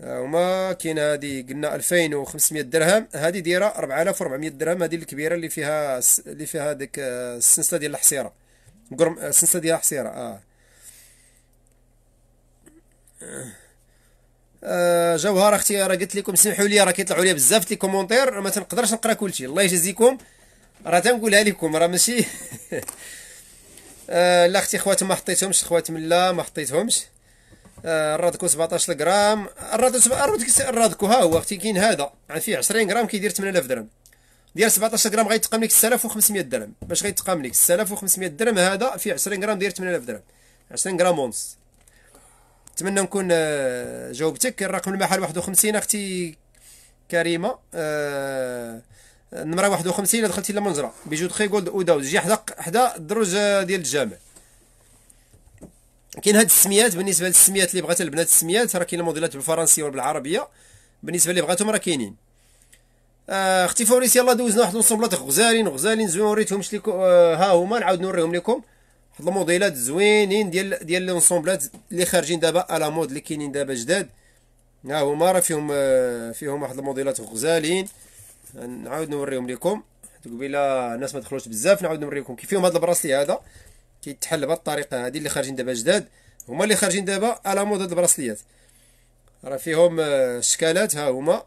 هما كاين هادي قلنا 2500 درهم هادي دايره 4400 درهم هادي الكبيره اللي فيها اللي فيها ديك السلسله آه، ديال الحصيره قرم السنسه آه، ديال حصيره اه, آه. جوهر اختي راه قلت لكم سمحوا لي راه كيطلعوا لي بزاف لي كومونتير ما تنقدرش نقرا كلشي الله يجازيكم راه تنقولها لكم راه ماشي آه لا اختي خوات ما حطيتهمش خوات من لا ما حطيتهمش آه الرادكو 17 غرام الرادكو الرادكو ها هو اختي كاين هذا يعني فيه 20 غرام كيدير 8000 درهم ديال 17 غرام غيتقام لك 6500 درهم باش غيتقام لك 6500 درهم هذا في 20 غرام داير 8000 درهم 20 غرام ونص نتمنى نكون آه، جاوبتك الرقم المحل 51 اختي كريمه آه، آه، النمره 51 دخلتي للمنزره بيجو تري جولد اوداو تجي حدا حدا الدروج ديال الجامع كاين هاد السميات بالنسبه للسميات اللي بغات البنات السميات راه كاين الموديلات بالفرنسيه وبالعربيه بالنسبه اللي بغاتهم راه كاينين آه، اختي فوريس يلا دوزنا واحد الصومبلاط غزالين غزالين زوين وريتهمش لكم آه، ها هما نعاود نوريهم لكم واحد الموديلات زوينين ديال ديال لونسومبلات اللي خارجين دابا على مود اللي كاينين دابا جداد ها هما راه فيهم آه، فيهم واحد الموديلات غزالين نعاود نوريهم لكم قبيله الناس ما دخلوش بزاف نعاود نوريكم كيف فيهم هذا البراسلي هذا كيتحل بهاد الطريقه هذه اللي خارجين دابا جداد هما اللي خارجين دابا على مود هاد البراسليات راه فيهم الشكالات ها هما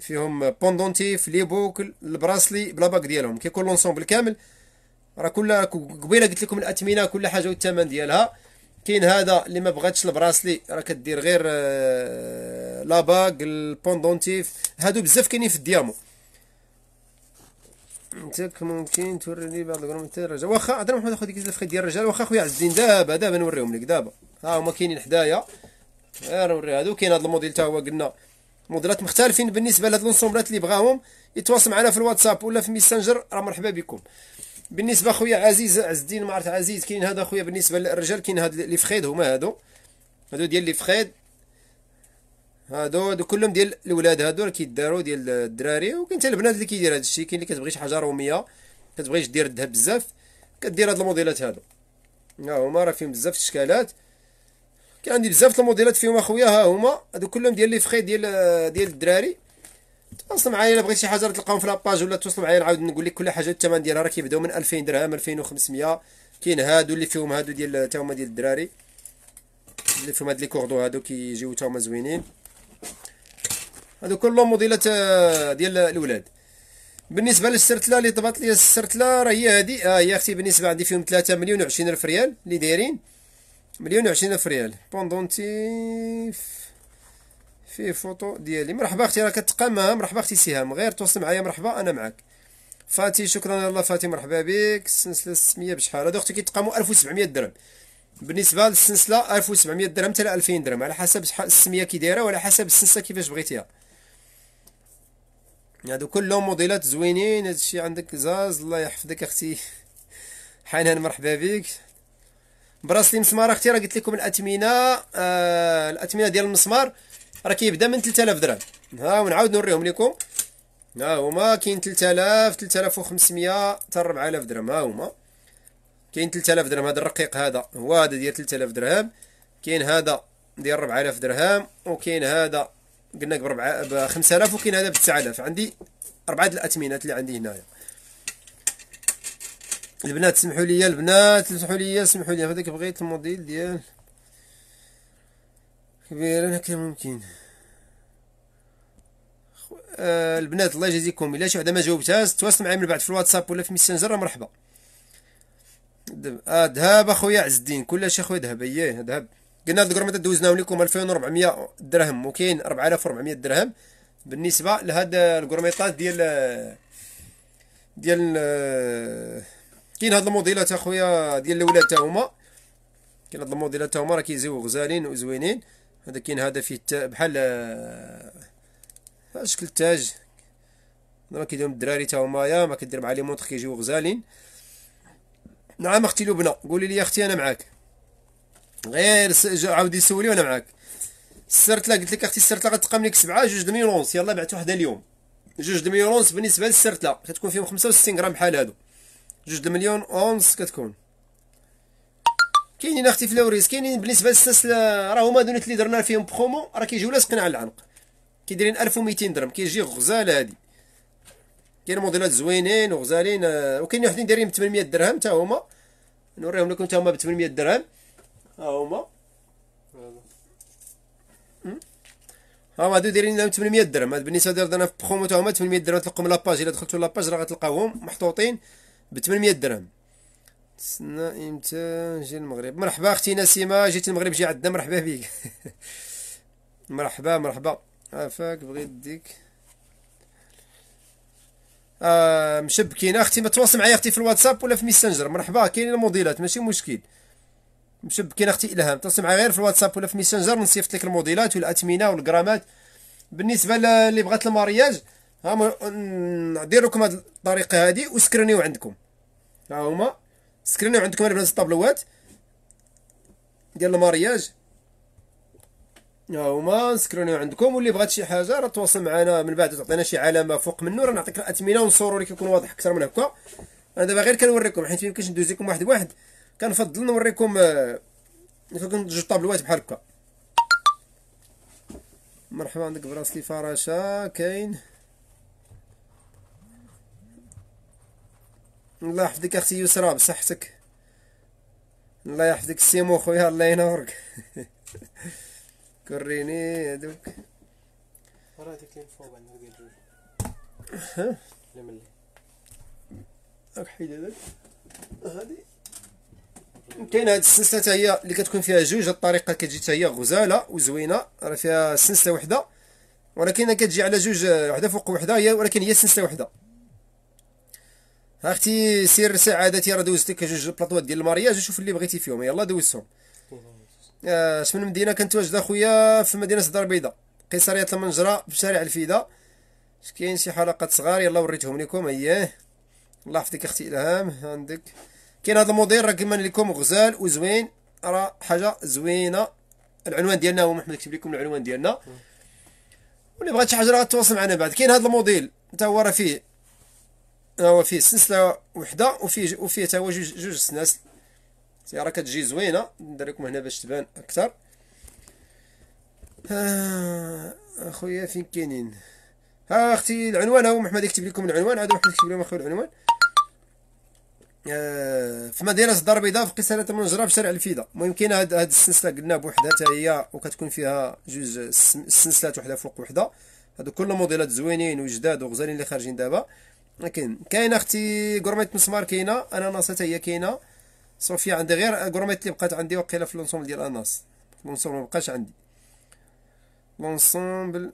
فيهم بوندونتيف لي بوكل البراسلي بلا باك ديالهم كيكون لونسومبل كامل راه كل قبيله قلت لكم الاثمنه كل حاجه والثمن ديالها كاين هذا اللي ما بغاتش البراسلي راه كدير غير آه، لا باك البوندونتيف هادو بزاف كاينين في الديامو انت ممكن توريني بعض الكرومتير الرجال واخا هضر محمد اخو ديك الفخي ديال الرجال واخا خويا عز الدين دابا دابا نوريهم لك دابا ها هما كاينين حدايا غير نوري هادو كاين هاد الموديل تا هو قلنا موديلات مختلفين بالنسبه لهاد لونسومبلات اللي بغاهم يتواصل معنا في الواتساب ولا في ميسنجر راه مرحبا بكم بالنسبه خويا عزيز عز الدين معرت عزيز كاين هذا خويا بالنسبه للرجال كاين هاد لي فخيد هما هادو هادو ديال لي فخيد هادو كلهم ديال الاولاد هادو اللي كيداروا ديال الدراري وكاين حتى البنات اللي كيدير هذا الشيء كاين اللي كتبغي شي حاجه روميه كتبغيش دير الذهب بزاف كدير هاد الموديلات هادو ها هما راه فيهم بزاف الاشكالات كان عندي بزاف الموديلات فيهم اخويا ها هما هادو كلهم ديال لي فخي ديال ديال الدراري تواصل معايا الا بغيت شي حاجه تلقاهم في لاباج ولا توصل معايا نعاود نقول لك كل حاجه الثمن ديالها راه كيبداو من 2000 درهم 2500 كاين هادو اللي فيهم هادو ديال تا هما ديال الدراري اللي فيهم هاد لي كوردو هادو كيجيو تا هما زوينين هادو كلهم موديلات آه، ديال الاولاد بالنسبه للسرتله اللي طبات لي السرتله راه هي هادي ها آه هي اختي بالنسبه عندي فيهم 3 مليون و 20 الف ريال اللي دايرين مليون وعشرين ألف ريال بوندونتي فيه فوطو ديالي مرحبا اختي راه كتقامها مرحبا اختي سهام غير تواصل معايا مرحبا انا معاك فاتي شكرا يلاه فاتي مرحبا بك السلسله 600 بشحال هادو اختي كيتقاموا 1700 درهم بالنسبه للسلسله 1700 درهم حتى 2000 درهم على حسب شحال السميه كي دايره وعلى حسب السلسله كيفاش بغيتيها هادو كلهم موديلات زوينين هادشي عندك زاز الله يحفظك اختي حنان مرحبا بك براس مسمار اختي راه قلت لكم الاثمنه آه الاثمنه ديال المسمار راه كيبدا من 3000 درهم ها ونعاود نوريهم لكم ها هما كاين 3000 3500 حتى 4000 درهم ها هما كاين 3000 درهم هذا الرقيق هذا هو هذا ديال 3000 درهم كاين هذا ديال 4000 درهم وكاين هذا قلنا لك ب 5000 وكاين هذا ب 9000 عندي اربعه الاثمنات اللي عندي هنايا البنات سمحوا لي البنات سمحوا لي سمحوا لي هذاك بغيت الموديل ديال كبير انا كان ممكن آه البنات الله يجازيكم الا شي وحده ما جاوبتهاش تواصل معايا من بعد في الواتساب ولا في ميسنجر مرحبا آه ذهب اخويا عز الدين كلشي اخويا ذهب اييه ذهب قلنا هاد الكرمه دوزناهم لكم 2400 درهم وكاين 4400 درهم بالنسبه لهاد الكرميطات ديال ديال آه، كاين هاد الموديلات اخويا ديال الاولاد تا هما كاين هاد الموديلات تا هما راه كيزيو غزالين وزوينين هذا كاين هذا فيه آه، بحال شكل التاج راه كيديرهم الدراري تا يا ما كدير مع لي مونطخ كيجيو غزالين نعم اختي لبنى قولي لي اختي انا معاك غير عاودي سولي وانا معاك السرتله قلت لك اختي السرتله غتقام لك سبعه جوج دميرونس يلاه بعت وحده اليوم جوج دميرونس بالنسبه للسرتله كتكون فيهم 65 غرام بحال هادو جوج مليون اونس كتكون كاينين اختي فلوريس كاينين بالنسبه للسلسله راه هما دونيت اللي درنا فيهم برومو راه كيجيو لاصقين على العنق ألف 1200 درهم كيجي غزاله هادي كاين موديلات زوينين وغزالين آه، وكاين وحدين دايرين ب 800 درهم حتى هما نوريهم لكم حتى هما ب 800 درهم ها هما ها هما هادو دايرين لهم 800 درهم بالنسبه درنا في برومو تا هما 800 درهم تلقاهم لاباج الا دخلتو لاباج راه غتلقاوهم محطوطين ب 800 درهم تسنى امتى نجي المغرب مرحبا اختي نسيمه جيت المغرب جي عندنا مرحبا بك مرحبا مرحبا عافاك بغيت ديك آه مشبكين اختي ما تواصل معايا اختي في الواتساب ولا في ميسنجر مرحبا كاينين الموديلات ماشي مشكل مشبكين اختي الهام تواصل معايا غير في الواتساب ولا في ميسنجر نصيفط لك الموديلات والاثمنه والجرامات بالنسبه اللي بغات المارياج ها ندير لكم هذه الطريقه هذه وسكرنيو عندكم ها هما سكرينو عندكم البنات الطابلوات ديال المارياج ها هما سكرينو عندكم واللي بغات شي حاجه راه تواصل معنا من بعد تعطينا شي علامه فوق منه راه نعطيك الاثمنه ونصوروا لك يكون واضح اكثر من هكا انا دابا غير كنوريكم حيت ميمكنش ندوز لكم واحد واحد كنفضل نوريكم آه جوج طابلوات بحال هكا مرحبا عندك براسلي فراشة كاين الله يحفظك اختي يسرى بصحتك الله يحفظك سيمو خويا الله ينورك كريني هذوك راه هذيك اللي فوق عندك ديال جوج ها لا ملي راك حيد هذاك هادي كاين هاد السلسله حتى هي اللي كتكون فيها جوج الطريقه كتجي حتى هي غزاله وزوينه راه فيها سلسله وحده ولكن كتجي على جوج آه، وحده فوق وحده هي ولكن هي سلسله وحده اختي سير سعادتي راه دوزتك جوج بلاطوات ديال المارياج وشوف اللي بغيتي فيهم يلا دوزهم اش آه، من مدينه كنتواجد اخويا في مدينه الدار البيضاء قيصريه المنجره في شارع الفيدا كاين شي حلقات صغار يلا وريتهم لكم اياه الله يحفظك اختي الهام عندك كاين هذا الموديل راه كيما لكم غزال وزوين راه حاجه زوينه العنوان ديالنا هو محمد كتب لكم العنوان ديالنا واللي بغات شي حاجه راه تواصل معنا بعد كاين هذا الموديل تا هو راه فيه هو فيه سلسله وحده وفيه وفيه تا هو جوج جوج سلاسل راه كتجي زوينه ندير لكم هنا باش تبان اكثر آه اخويا فين كاينين ها اختي العنوان هو محمد يكتب لكم العنوان عاد محمد يكتب لهم اخويا العنوان آه في مدينه الدار البيضاء في قصرة المنجره في شارع الفيدا المهم كاينه هاد, هاد السلسله قلنا بوحدها حتى هي وكتكون فيها جوج السلسلات وحده فوق وحده هادو كل موديلات زوينين وجداد وغزالين اللي خارجين دابا لكن كاينه اختي غورميت مسمار كاينه انا ناصت هي كاينه صوفيا عندي غير غورميت اللي بقات عندي وقيله في لونسومبل ديال اناس لونسومبل مابقاش عندي لونسومبل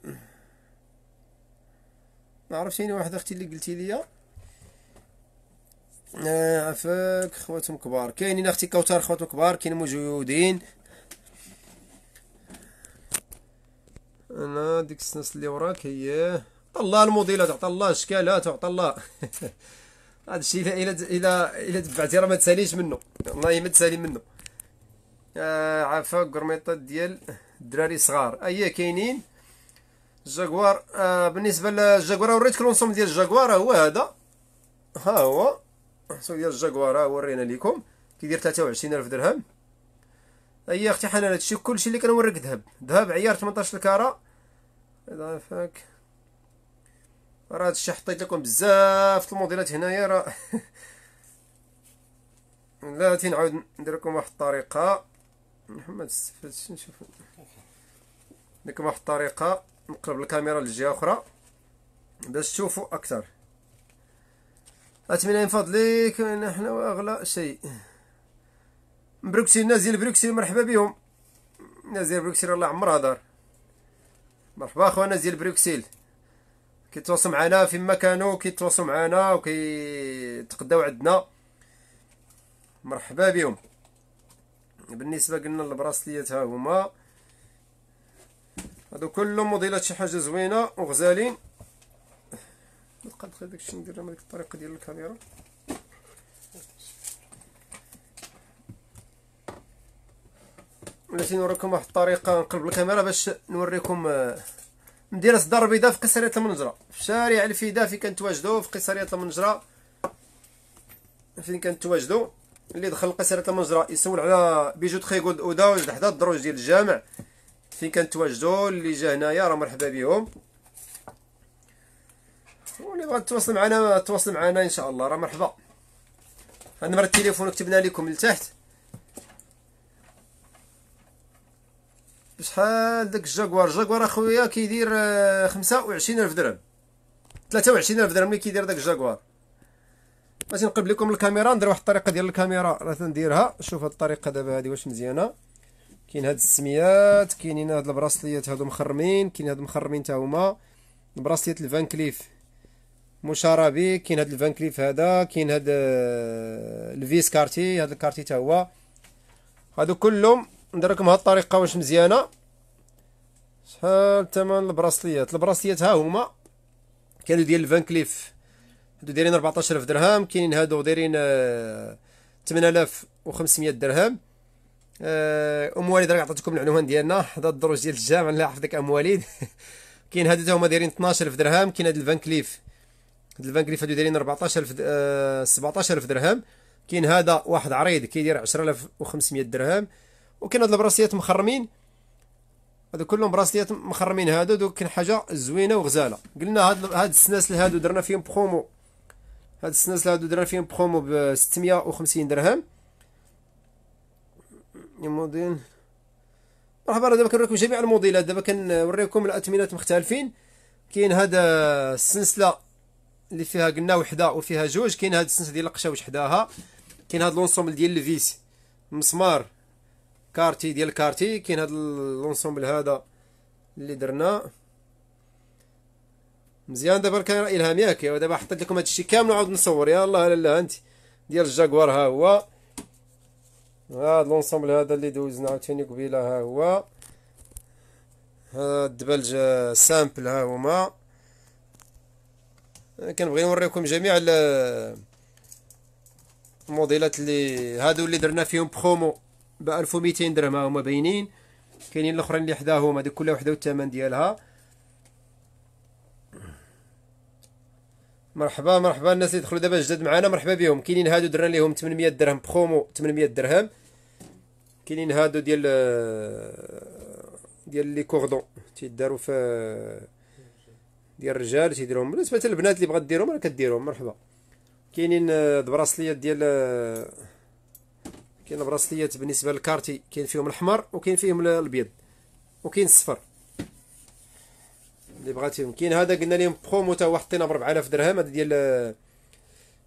ما عرفتيني واحد اختي اللي قلتي ليا آه، عفاك خواتهم كبار كاينين اختي كوثر خواتهم كبار كاينين موجودين انا ديك السنس اللي وراك هي عطى الله الموديلات عطى الله الشكالات عطى الله هذا الشيء الا الا اذا تبعتي راه ما تساليش منه والله ما تسالي منه آه عفا قرميطات ديال الدراري صغار اي كاينين جاكوار آه بالنسبه للجاكوار وريتك لونسوم ديال الجاكوار هو هذا ها هو لونسوم ديال الجاكوار ورينا لكم كيدير 23000 درهم اي اختي حنان هادشي كلشي اللي كنوريك ذهب ذهب عيار 18 الكاره اضافك راه هادشي حطيت لكم بزاف الموديلات هنايا راه لا تنعاود ندير لكم واحد الطريقه محمد السفت نشوف ندير لكم واحد الطريقه نقلب الكاميرا للجهه اخرى باش تشوفوا اكثر اتمنى من فضلك نحن اغلى شيء بروكسل الناس ديال بروكسل مرحبا بهم الناس ديال بروكسل الله عمرها دار مرحبا اخوان الناس ديال بروكسيل. كيتواصلوا معنا فيما كانوا كيتواصلوا معنا وكيتقداو عندنا مرحبا بهم بالنسبه قلنا البراسليات ها هما هادو كلهم موديلات شي حاجه زوينه وغزالين نقاد غير داكشي ندير هذيك الطريقه ديال الكاميرا بلاتي نوريكم واحد الطريقه نقلب الكاميرا باش نوريكم آه، مدينه الدار البيضاء في قصريه المنجره في شارع الفيدا فين كنتواجدوا في قصريه المنجره فين كنتواجدوا اللي دخل قصريه المنجره يسول على بيجو تخي اودا وجد حدا الدروج ديال الجامع فين كنتواجدوا اللي جا هنايا راه مرحبا بهم واللي بغى تواصل معنا تواصل معنا ان شاء الله راه مرحبا هاد نمرة التليفون كتبنا لكم لتحت بشحال داك الجاكوار الجاكوار اخويا كيدير آه، خمسة وعشرين الف درهم ثلاثة وعشرين الف درهم لي كيدير داك الجاكوار باش نقلب لكم الكاميرا ندير واحد الطريقه ديال الكاميرا راه تنديرها شوف هاد الطريقه دابا هادي واش مزيانه كاين هاد السميات كاينين هاد البراسليات هادو مخرمين كاين هاد المخرمين تا هما البراسليات الفان كليف مشاربي كاين هاد الفان كليف هذا كاين هاد آه، الفيس كارتي هاد الكارتي تا هو هادو كلهم ندير لكم هاد الطريقه واش مزيانه شحال ثمن البراسليات البراسليات ها هما كانوا ديال الفانكليف هادو دايرين 14000 درهم كاينين هادو دايرين 8500 آه، درهم آه، ام وليد راه عطيتكم العنوان ديالنا حدا الدروج ديال الجامع الله يحفظك ام وليد كاين هادو تا هما دايرين 12000 درهم كاين هاد الفانكليف هاد الفانكليف هادو دايرين 14000 17000 آه، درهم كاين هذا واحد عريض كيدير 10500 درهم وكاين هاد البراسيات مخرمين هادو كلهم براسيات مخرمين هادو دوك كاين حاجه زوينه وغزاله قلنا هاد هاد السناسل هادو درنا فيهم برومو هاد السناسل هادو درنا فيهم برومو ب 650 درهم الموديل مرحبا راه دابا كنوريكم جميع الموديلات دابا كنوريكم الاثمنات مختلفين كاين هاد السنسله اللي فيها قلنا وحده وفيها جوج كاين هاد السنسله ديال القشاوش حداها كاين هاد لونسومبل ديال الفيس مسمار كارتي ديال كارتي كاين هاد لونسومبل هذا اللي درناه مزيان دابا كاين راه الهام ياك دابا حطيت لكم هادشي كامل وعاود نصور يا الله لا انت ديال الجاكوار ها هو هاد لونسومبل هذا اللي دوزنا عاوتاني قبيله ها هو هاد الدبلج آه، سامبل ها هما كنبغي نوريكم جميع الموديلات اللي هادو اللي درنا فيهم برومو ب 1200 درهم هما باينين كاينين الاخرين اللي حداهم هذيك كل وحده والثمن ديالها مرحبا مرحبا الناس اللي دخلوا دابا جداد معانا مرحبا بهم كاينين هادو درنا ليهم 800 درهم بخومو 800 درهم كاينين هادو ديال ديال لي كوردون تيداروا في ديال الرجال تيديروهم بالنسبه للبنات اللي بغات ديرهم راه كديرهم مرحبا كاينين آه، دبراسليات ديال آه، كاين البراسليات بالنسبه للكارتي كاين فيهم الاحمر وكاين فيهم الابيض وكاين الصفر اللي بغاتيهم كاين هذا قلنا لهم برومو تا وحطينا ب 4000 درهم هذا ديال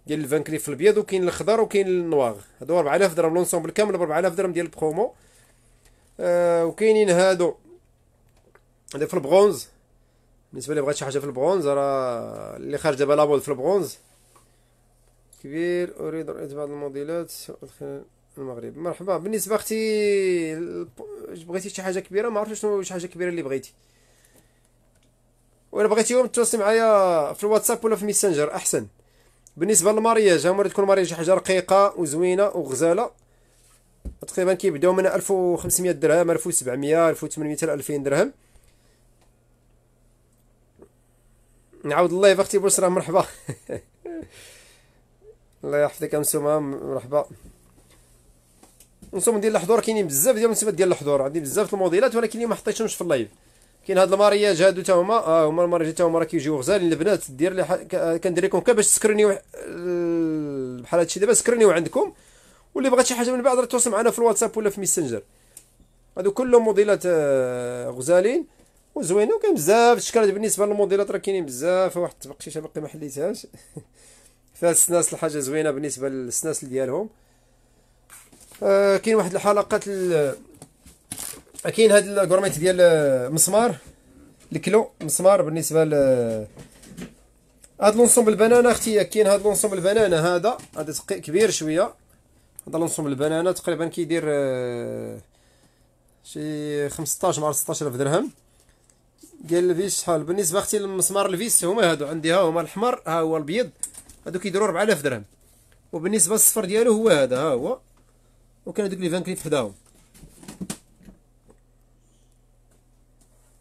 ديال الفان كليف الابيض وكاين الاخضر وكاين النواغ هادو 4000 درهم لونسومبل كامل ب 4000 درهم ديال البرومو آه وكاينين هادو هذا في البرونز بالنسبه اللي بغات شي حاجه في البرونز راه اللي خارج دابا لابول في البرونز كبير اريد رؤيه بعض الموديلات المغرب مرحبا بالنسبه اختي بغيتي شي حاجه كبيره ما عرفتش شنو شي حاجه كبيره اللي بغيتي ولا بغيتيهم تتواصل معايا في الواتساب ولا في ميسنجر احسن بالنسبه للمارياج هم تكون مارياج حاجه رقيقه وزوينه وغزاله تقريبا كيبداو من 1500 درهم 1700 1800 2000 درهم نعاود اللايف اختي بوسره مرحبا الله يحفظك سمام مرحبا رسوم ديال الحضور كاينين بزاف ديال المسمات ديال الحضور عندي بزاف الموديلات ولكن اللي ما حطيتهمش في اللايف كاين هاد المارياج هادو تا هما ها آه، هما المارياج تا هما راه كيجيو غزالين البنات دير لي آه، كندير لكم كا تسكرنيو بحال هادشي دابا سكرنيو عندكم واللي بغات شي حاجه من بعد راه تواصل معنا في الواتساب ولا في ميسنجر هادو كلهم موديلات آه، غزالين وزوينين وكاين بزاف الشكلات بالنسبه للموديلات راه كاينين بزاف واحد تبقشيشه باقي ما حليتهاش فيها السناس الحاجه زوينه بالنسبه للسناس ديالهم آه، كاين واحد الحلقات آه، كاين هاد الكورميت ديال آه، مسمار الكلو مسمار بالنسبه ل هاد لونسومبل بنانا اختي كاين هاد لونسومبل بنانا هذا هذا كبير شويه هذا لونسومبل بنانا تقريبا كيدير شي 15 مع 16000 درهم ديال الفيس شحال بالنسبه اختي للمسمار الفيس هما هادو عندي ها هما الاحمر ها هو الابيض هادو كيديروا 4000 درهم وبالنسبه للصفر ديالو هو هذا ها هو وكان دوك لي فان كليب حداهم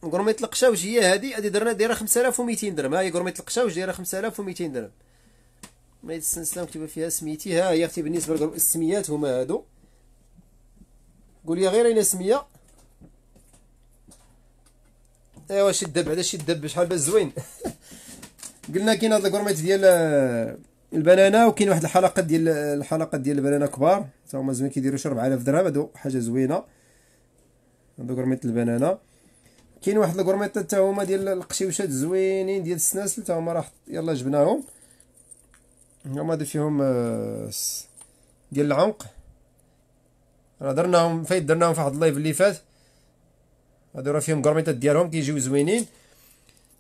نقول ما هي هادي هادي درنا دايره 5200 درهم ها هي ما يتلقشاوش دايره 5200 درهم ما يستسلم مكتوبه فيها سميتي ها هي اختي بالنسبه لكم السميات هما هادو قول لي غير اين سميه ايوا شد بعدا شد بشحال الدب شحال زوين قلنا كاين هاد الكورميت ديال آه، البنانه وكاين واحد الحلقات ديال الحلقات ديال البنانه كبار حتى هما زوين كيديروا شي 4000 درهم هادو حاجه زوينه هادو كرميط البنانه كاين واحد الغورميطه حتى هما ديال القشيوشات زوينين ديال السناسل حتى هما راه يلا جبناهم هما هادو فيهم آه، ديال العنق راه درناهم فايت درناهم في واحد اللايف اللي فات هادو راه فيهم غورميطات ديالهم كيجيو زوينين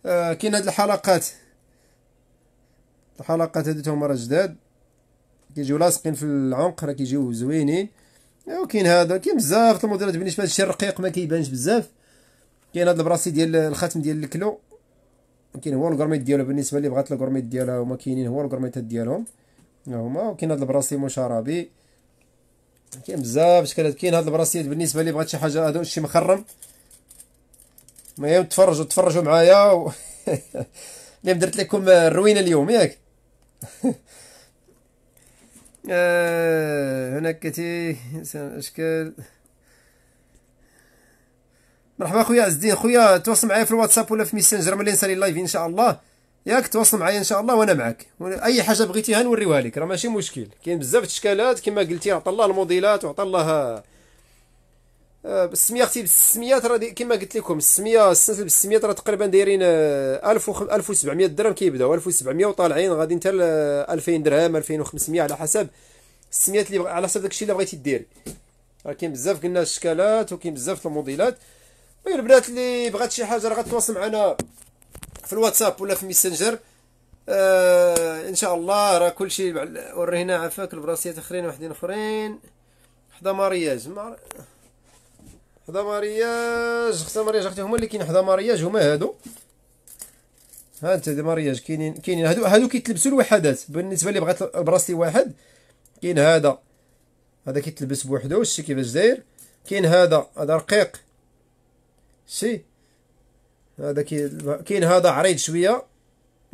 آه كاين هاد الحلقات الحلقات هادو راه جداد كيجيو لاصقين في العنق راه كيجيو زوينين وكاين هذا كاين بزاف الموديلات بالنسبه للشيء الرقيق ما كيبانش بزاف كاين هذا البراسي ديال الخاتم ديال الكلو كاين هو الكورميت ديالو بالنسبه اللي بغات الكورميت ديالها هما كاينين هو الكورميت ديالهم هما وكاين هذا البراسي مشاربي كاين بزاف شكلات كاين هاد البراسيات بالنسبه اللي بغات شي حاجه هذا شي مخرم ما تفرجوا تفرجوا معايا و... اليوم درت لكم الروينه اليوم ياك آه هناك كثير اشكال مرحبا خويا عز الدين خويا تواصل معايا في الواتساب ولا في ميسنجر ملي نسالي اللايف ان شاء الله ياك تواصل معايا ان شاء الله وانا معاك اي حاجه بغيتيها نوريوها لك راه ماشي مشكل كاين بزاف الاشكالات كما قلتي عطى الله الموديلات وعطى الله آه، بالسميه اختي بالسميات راه كما قلت لكم السميه السنسل بالسميات راه تقريبا دايرين 1000 آه، 1700 درهم كيبداو 1700 وطالعين غادي حتى آه، 2000 درهم 2500 على حسب السميات اللي بغ... على حسب داكشي اللي بغيتي ديري راه كاين بزاف قلنا الشكالات وكاين بزاف الموديلات غير البنات اللي بغات شي حاجه راه غتواصل معنا في الواتساب ولا في الميسنجر آه ان شاء الله راه كلشي ورينا عفاك البراسيات اخرين وحدين اخرين حدا مارياج مار... حدا مارياج اختها مارياج اختي هما اللي كاين حدا مارياج هما هادو ها انت دي مارياج كاينين كاينين هادو هادو كيتلبسوا الوحدات بالنسبه اللي بغات براسي واحد كاين هذا هذا كيتلبس بوحدو شتي كيفاش داير كاين هذا هذا رقيق شتي هذا كاين هذا عريض شويه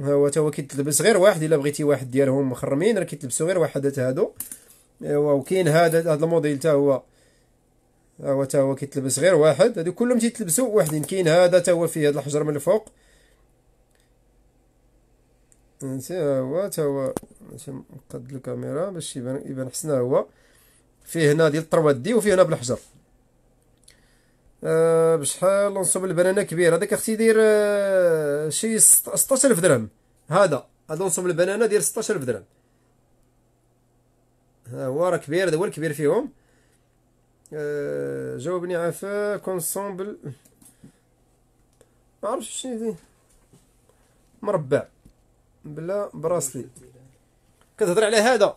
ها هو تا هو كيتلبس غير واحد الا بغيتي واحد ديالهم مخرمين راه كيتلبسوا غير وحدات هادو ايوا اه، وكاين هذا هذا الموديل تا هو ها هو تا هو كيتلبس غير واحد هادو كلهم تيتلبسو وحدين كاين هذا تا هو فيه هاد الحجر من الفوق انت هو تا هو نقد الكاميرا باش يبان يبان حسن هو فيه هنا ديال الطروات دي وفيه هنا بالحجر أه بشحال نصوب البنانه كبير هذاك اختي داير أه شي 16000 درهم هذا هذا نصوب البنانه داير 16000 درهم ها هو راه كبير هذا هو الكبير فيهم آه، جاوبني عفاك اونسومبل ما عرفتش شنو دي مربع بلا براسلي كتهضر على هذا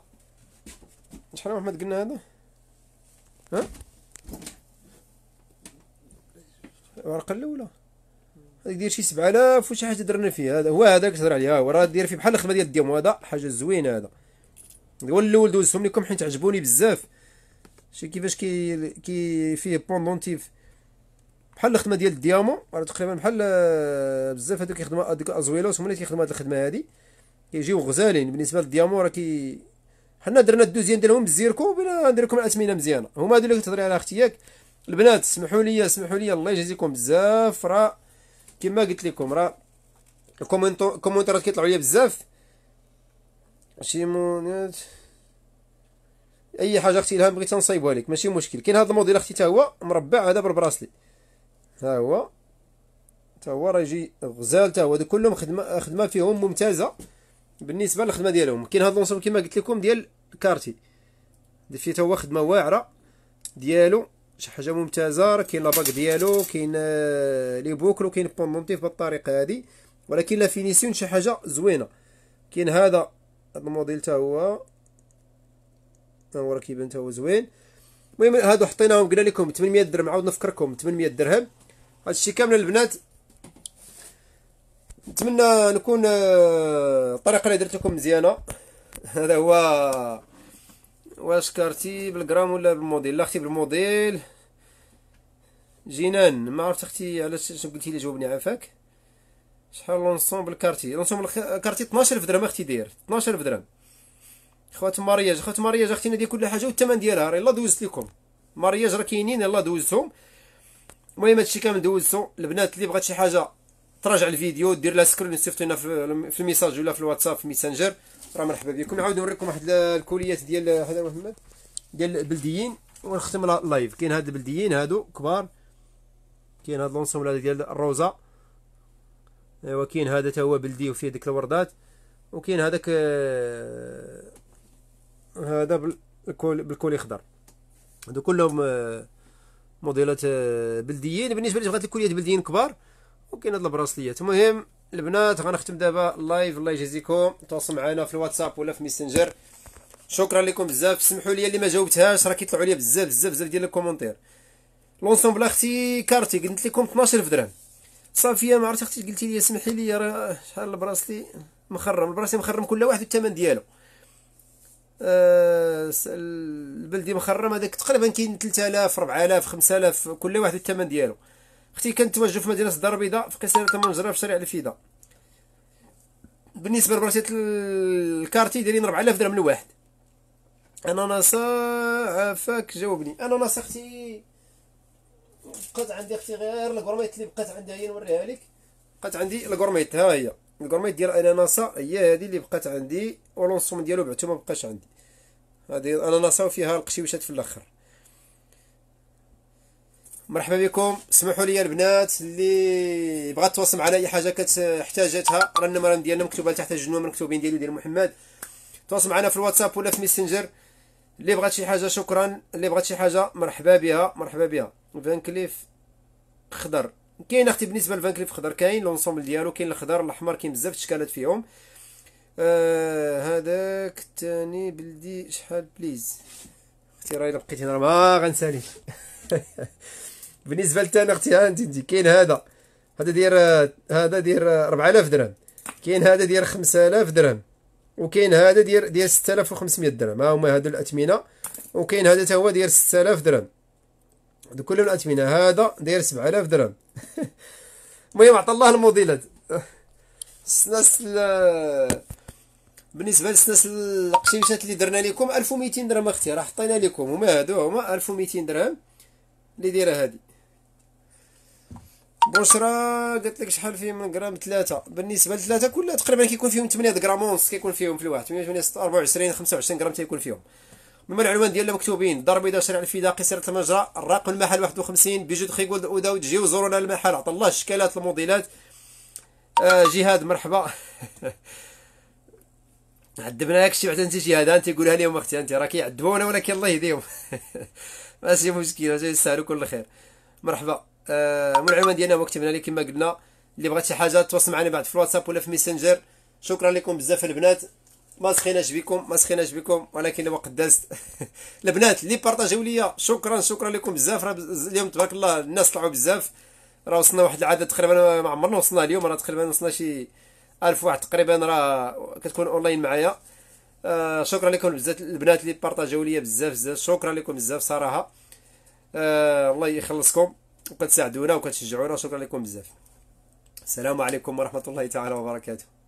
شحال محمد قلنا هذا ها الورقه الاولى هذيك دير شي 7000 وشي حاجه درنا فيه هذا هو هذا كتهضر عليه هو راه دير فيه بحال الخدمه ديال الديوم هذا حاجه زوينه هذا هو الاول دوزتهم لكم حيت عجبوني بزاف شي كيفاش كي كي فيه بوندونتيف بحال الخدمه ديال الديامون راه تقريبا بحال آه، بزاف هذوك يخدموا هذوك ازويلوس هما اللي كيخدموا هذه الخدمه هذه كيجيو غزالين بالنسبه للديامون راه كي حنا درنا الدوزيام ديالهم بالزيركو بلا ندير لكم الاثمنه مزيانه هما هذو اللي كتهضري على اختي ياك البنات سمحوا لي سمحوا لي الله يجازيكم بزاف راه كما قلت لكم راه الكومنتات كيطلعوا لي بزاف شي مونيت اي حاجه اختي الهام بغيت نصايبها لك ماشي مشكل كاين هذا الموديل اختي حتى هو مربع هذا بالبراسلي ها هو حتى هو راه يجي غزال حتى هو هادو كلهم خدمه خدمه فيهم ممتازه بالنسبه للخدمه ديالهم كاين هذا النصب كما قلت لكم ديال الكارتي فيه حتى هو خدمه واعره ديالو شي حاجه ممتازه راه كاين لاباك ديالو كاين آه، لي بوكل وكاين بوندونتيف بالطريقه هذه ولكن لا فينيسيون شي حاجه زوينه كاين هذا هذا الموديل حتى هو هو راه كيبان حتى هو زوين المهم هادو حطيناهم قلنا لكم 800 درهم عاود نفكركم 800 درهم هادشي كامل البنات نتمنى نكون الطريقه آه، اللي درت لكم مزيانه هذا هو واش كارتي بالجرام ولا بالموديل لا اختي بالموديل جنان ما عرفت اختي علاش شنو قلتي لي جاوبني عافاك شحال لونسومبل كارتي لونسومبل كارتي 12000 درهم اختي دير 12000 درهم خوات مارياج خوات مارياج اختينا ديال كل حاجه والثمن ديالها راه الله دوزت لكم مارياج راه كاينين يلاه دوزتهم المهم هادشي كامل دوزتو البنات اللي بغات شي حاجه تراجع الفيديو دير لها سكرين صيفط لنا في الميساج ولا في الواتساب في ميسنجر راه مرحبا بكم نعاود نوريكم واحد الكوليات ديال هذا محمد ديال البلديين ونختم اللايف كاين هاد البلديين هادو كبار كاين هاد لونسومبل هذا ديال الروزا ايوا كاين هذا تا هو بلدي وفيه ديك الوردات وكاين هذاك آه، هذا بالكولي بالكولي خضر هادو كلهم آه، موديلات آه، بلديين بالنسبه لي بغات الكوليات بلديين كبار وكاين هاد البراسليات المهم البنات غنختم دابا اللايف الله يجازيكم تواصل معنا في الواتساب ولا في ميسنجر شكرا لكم بزاف سمحوا لي اللي ما جاوبتهاش راه كيطلعوا لي بزاف بزاف بزاف ديال الكومونتير لونسومبل اختي كارتي قلت لكم 12 درهم صافيه ما عرفت اختي قلتي لي سمحي لي راه شحال البراسلي مخرم البراسلي مخرم كل واحد الثمن ديالو آه، البلدي مخرم هذاك تقريبا كاين 3000 4000 5000 كل واحد الثمن ديالو اختي تواجد في مدينه الدار البيضاء في قصيره المنجره في شارع الفيدا بالنسبه لبرشيت الكارتي دايرين 4000 درهم لواحد اناناس عافاك جاوبني اناناس اختي بقات عندي اختي غير الكورميت اللي بقات عندها هي نوريها لك بقات عندي الكورميت ها هي الكورميت ديال اناناسا هي هذه اللي بقات عندي ولونسوم ديالو بعتو ما بقاش عندي هذه الاناناسا وفيها القشيوشات في الاخر مرحبا بكم سمحوا لي البنات اللي بغات تواصل معنا اي حاجه كتحتاجاتها راه النمره ديالنا مكتوبه تحت الجنوه من مكتوبين ديالي ديال محمد تواصل معنا في الواتساب ولا في ميسنجر اللي بغات شي حاجه شكرا اللي بغات شي حاجه مرحبا بها مرحبا بها فان كليف خضر كاين اختي بالنسبه لفان كليف خضر كاين لونسومبل ديالو كاين الخضر الاحمر كاين بزاف الاشكالات فيهم آه هذاك الثاني بلدي شحال بليز اختي الا بقيت هنا ما غنسالي بالنسبه للثاني اختي ها انت كاين هذا هذا دير هذا دير 4000 درهم كاين هذا دير 5000 درهم وكاين هذا دير دير 6500 درهم ها هما هادو الاثمنه وكاين هذا تا هو دير 6000 درهم دوك كل الأثمنة هذا داير 7000 درهم المهم عطى الله الموديلات السناس بالنسبه للسناس القشيمشات اللي درنا لكم 1200 درهم اختي راه حطينا لكم هما هادو هما 1200 درهم اللي دايره هادي بشرى قلت لك شحال فيه من غرام ثلاثة بالنسبه لثلاثه كلها تقريبا كيكون فيهم 8 غرام ونص كيكون فيهم في الواحد 28 24 25 غرام تيكون فيهم هما العنوان ديالنا مكتوبين دار بيضاء شارع الفيدا قصيرة المجرى الراق المحل 51 بجود خيغولد اوداو تجيو زورونا المحل عطا الله الشكالات الموديلات آه جهاد مرحبا عذبنا لك شي بعد انت جهاد انت قولها لهم اختي انت راه كيعذبونا ولكن الله يهديهم ماشي مشكل جاي يسهلوا كل خير مرحبا آه العنوان ديالنا هو كتبنا كما قلنا اللي بغات شي حاجه تواصل معنا بعد في الواتساب ولا في ميسنجر شكرا لكم بزاف البنات ما سخيناش بكم ما سخيناش بكم ولكن وقت قدست البنات اللي بارطاجيو ليا شكرا شكرا لكم بزاف راه اليوم تبارك الله الناس طلعوا بزاف راه وصلنا واحد العدد تقريبا ما عمرنا وصلنا اليوم راه تقريبا وصلنا شي 1000 واحد تقريبا راه كتكون اونلاين معايا آه شكرا لكم بزاف البنات اللي بارطاجيو ليا بزاف بزاف شكرا لكم بزاف صراحه آه الله يخلصكم وكتساعدونا وكتشجعونا شكرا لكم بزاف السلام عليكم ورحمه الله تعالى وبركاته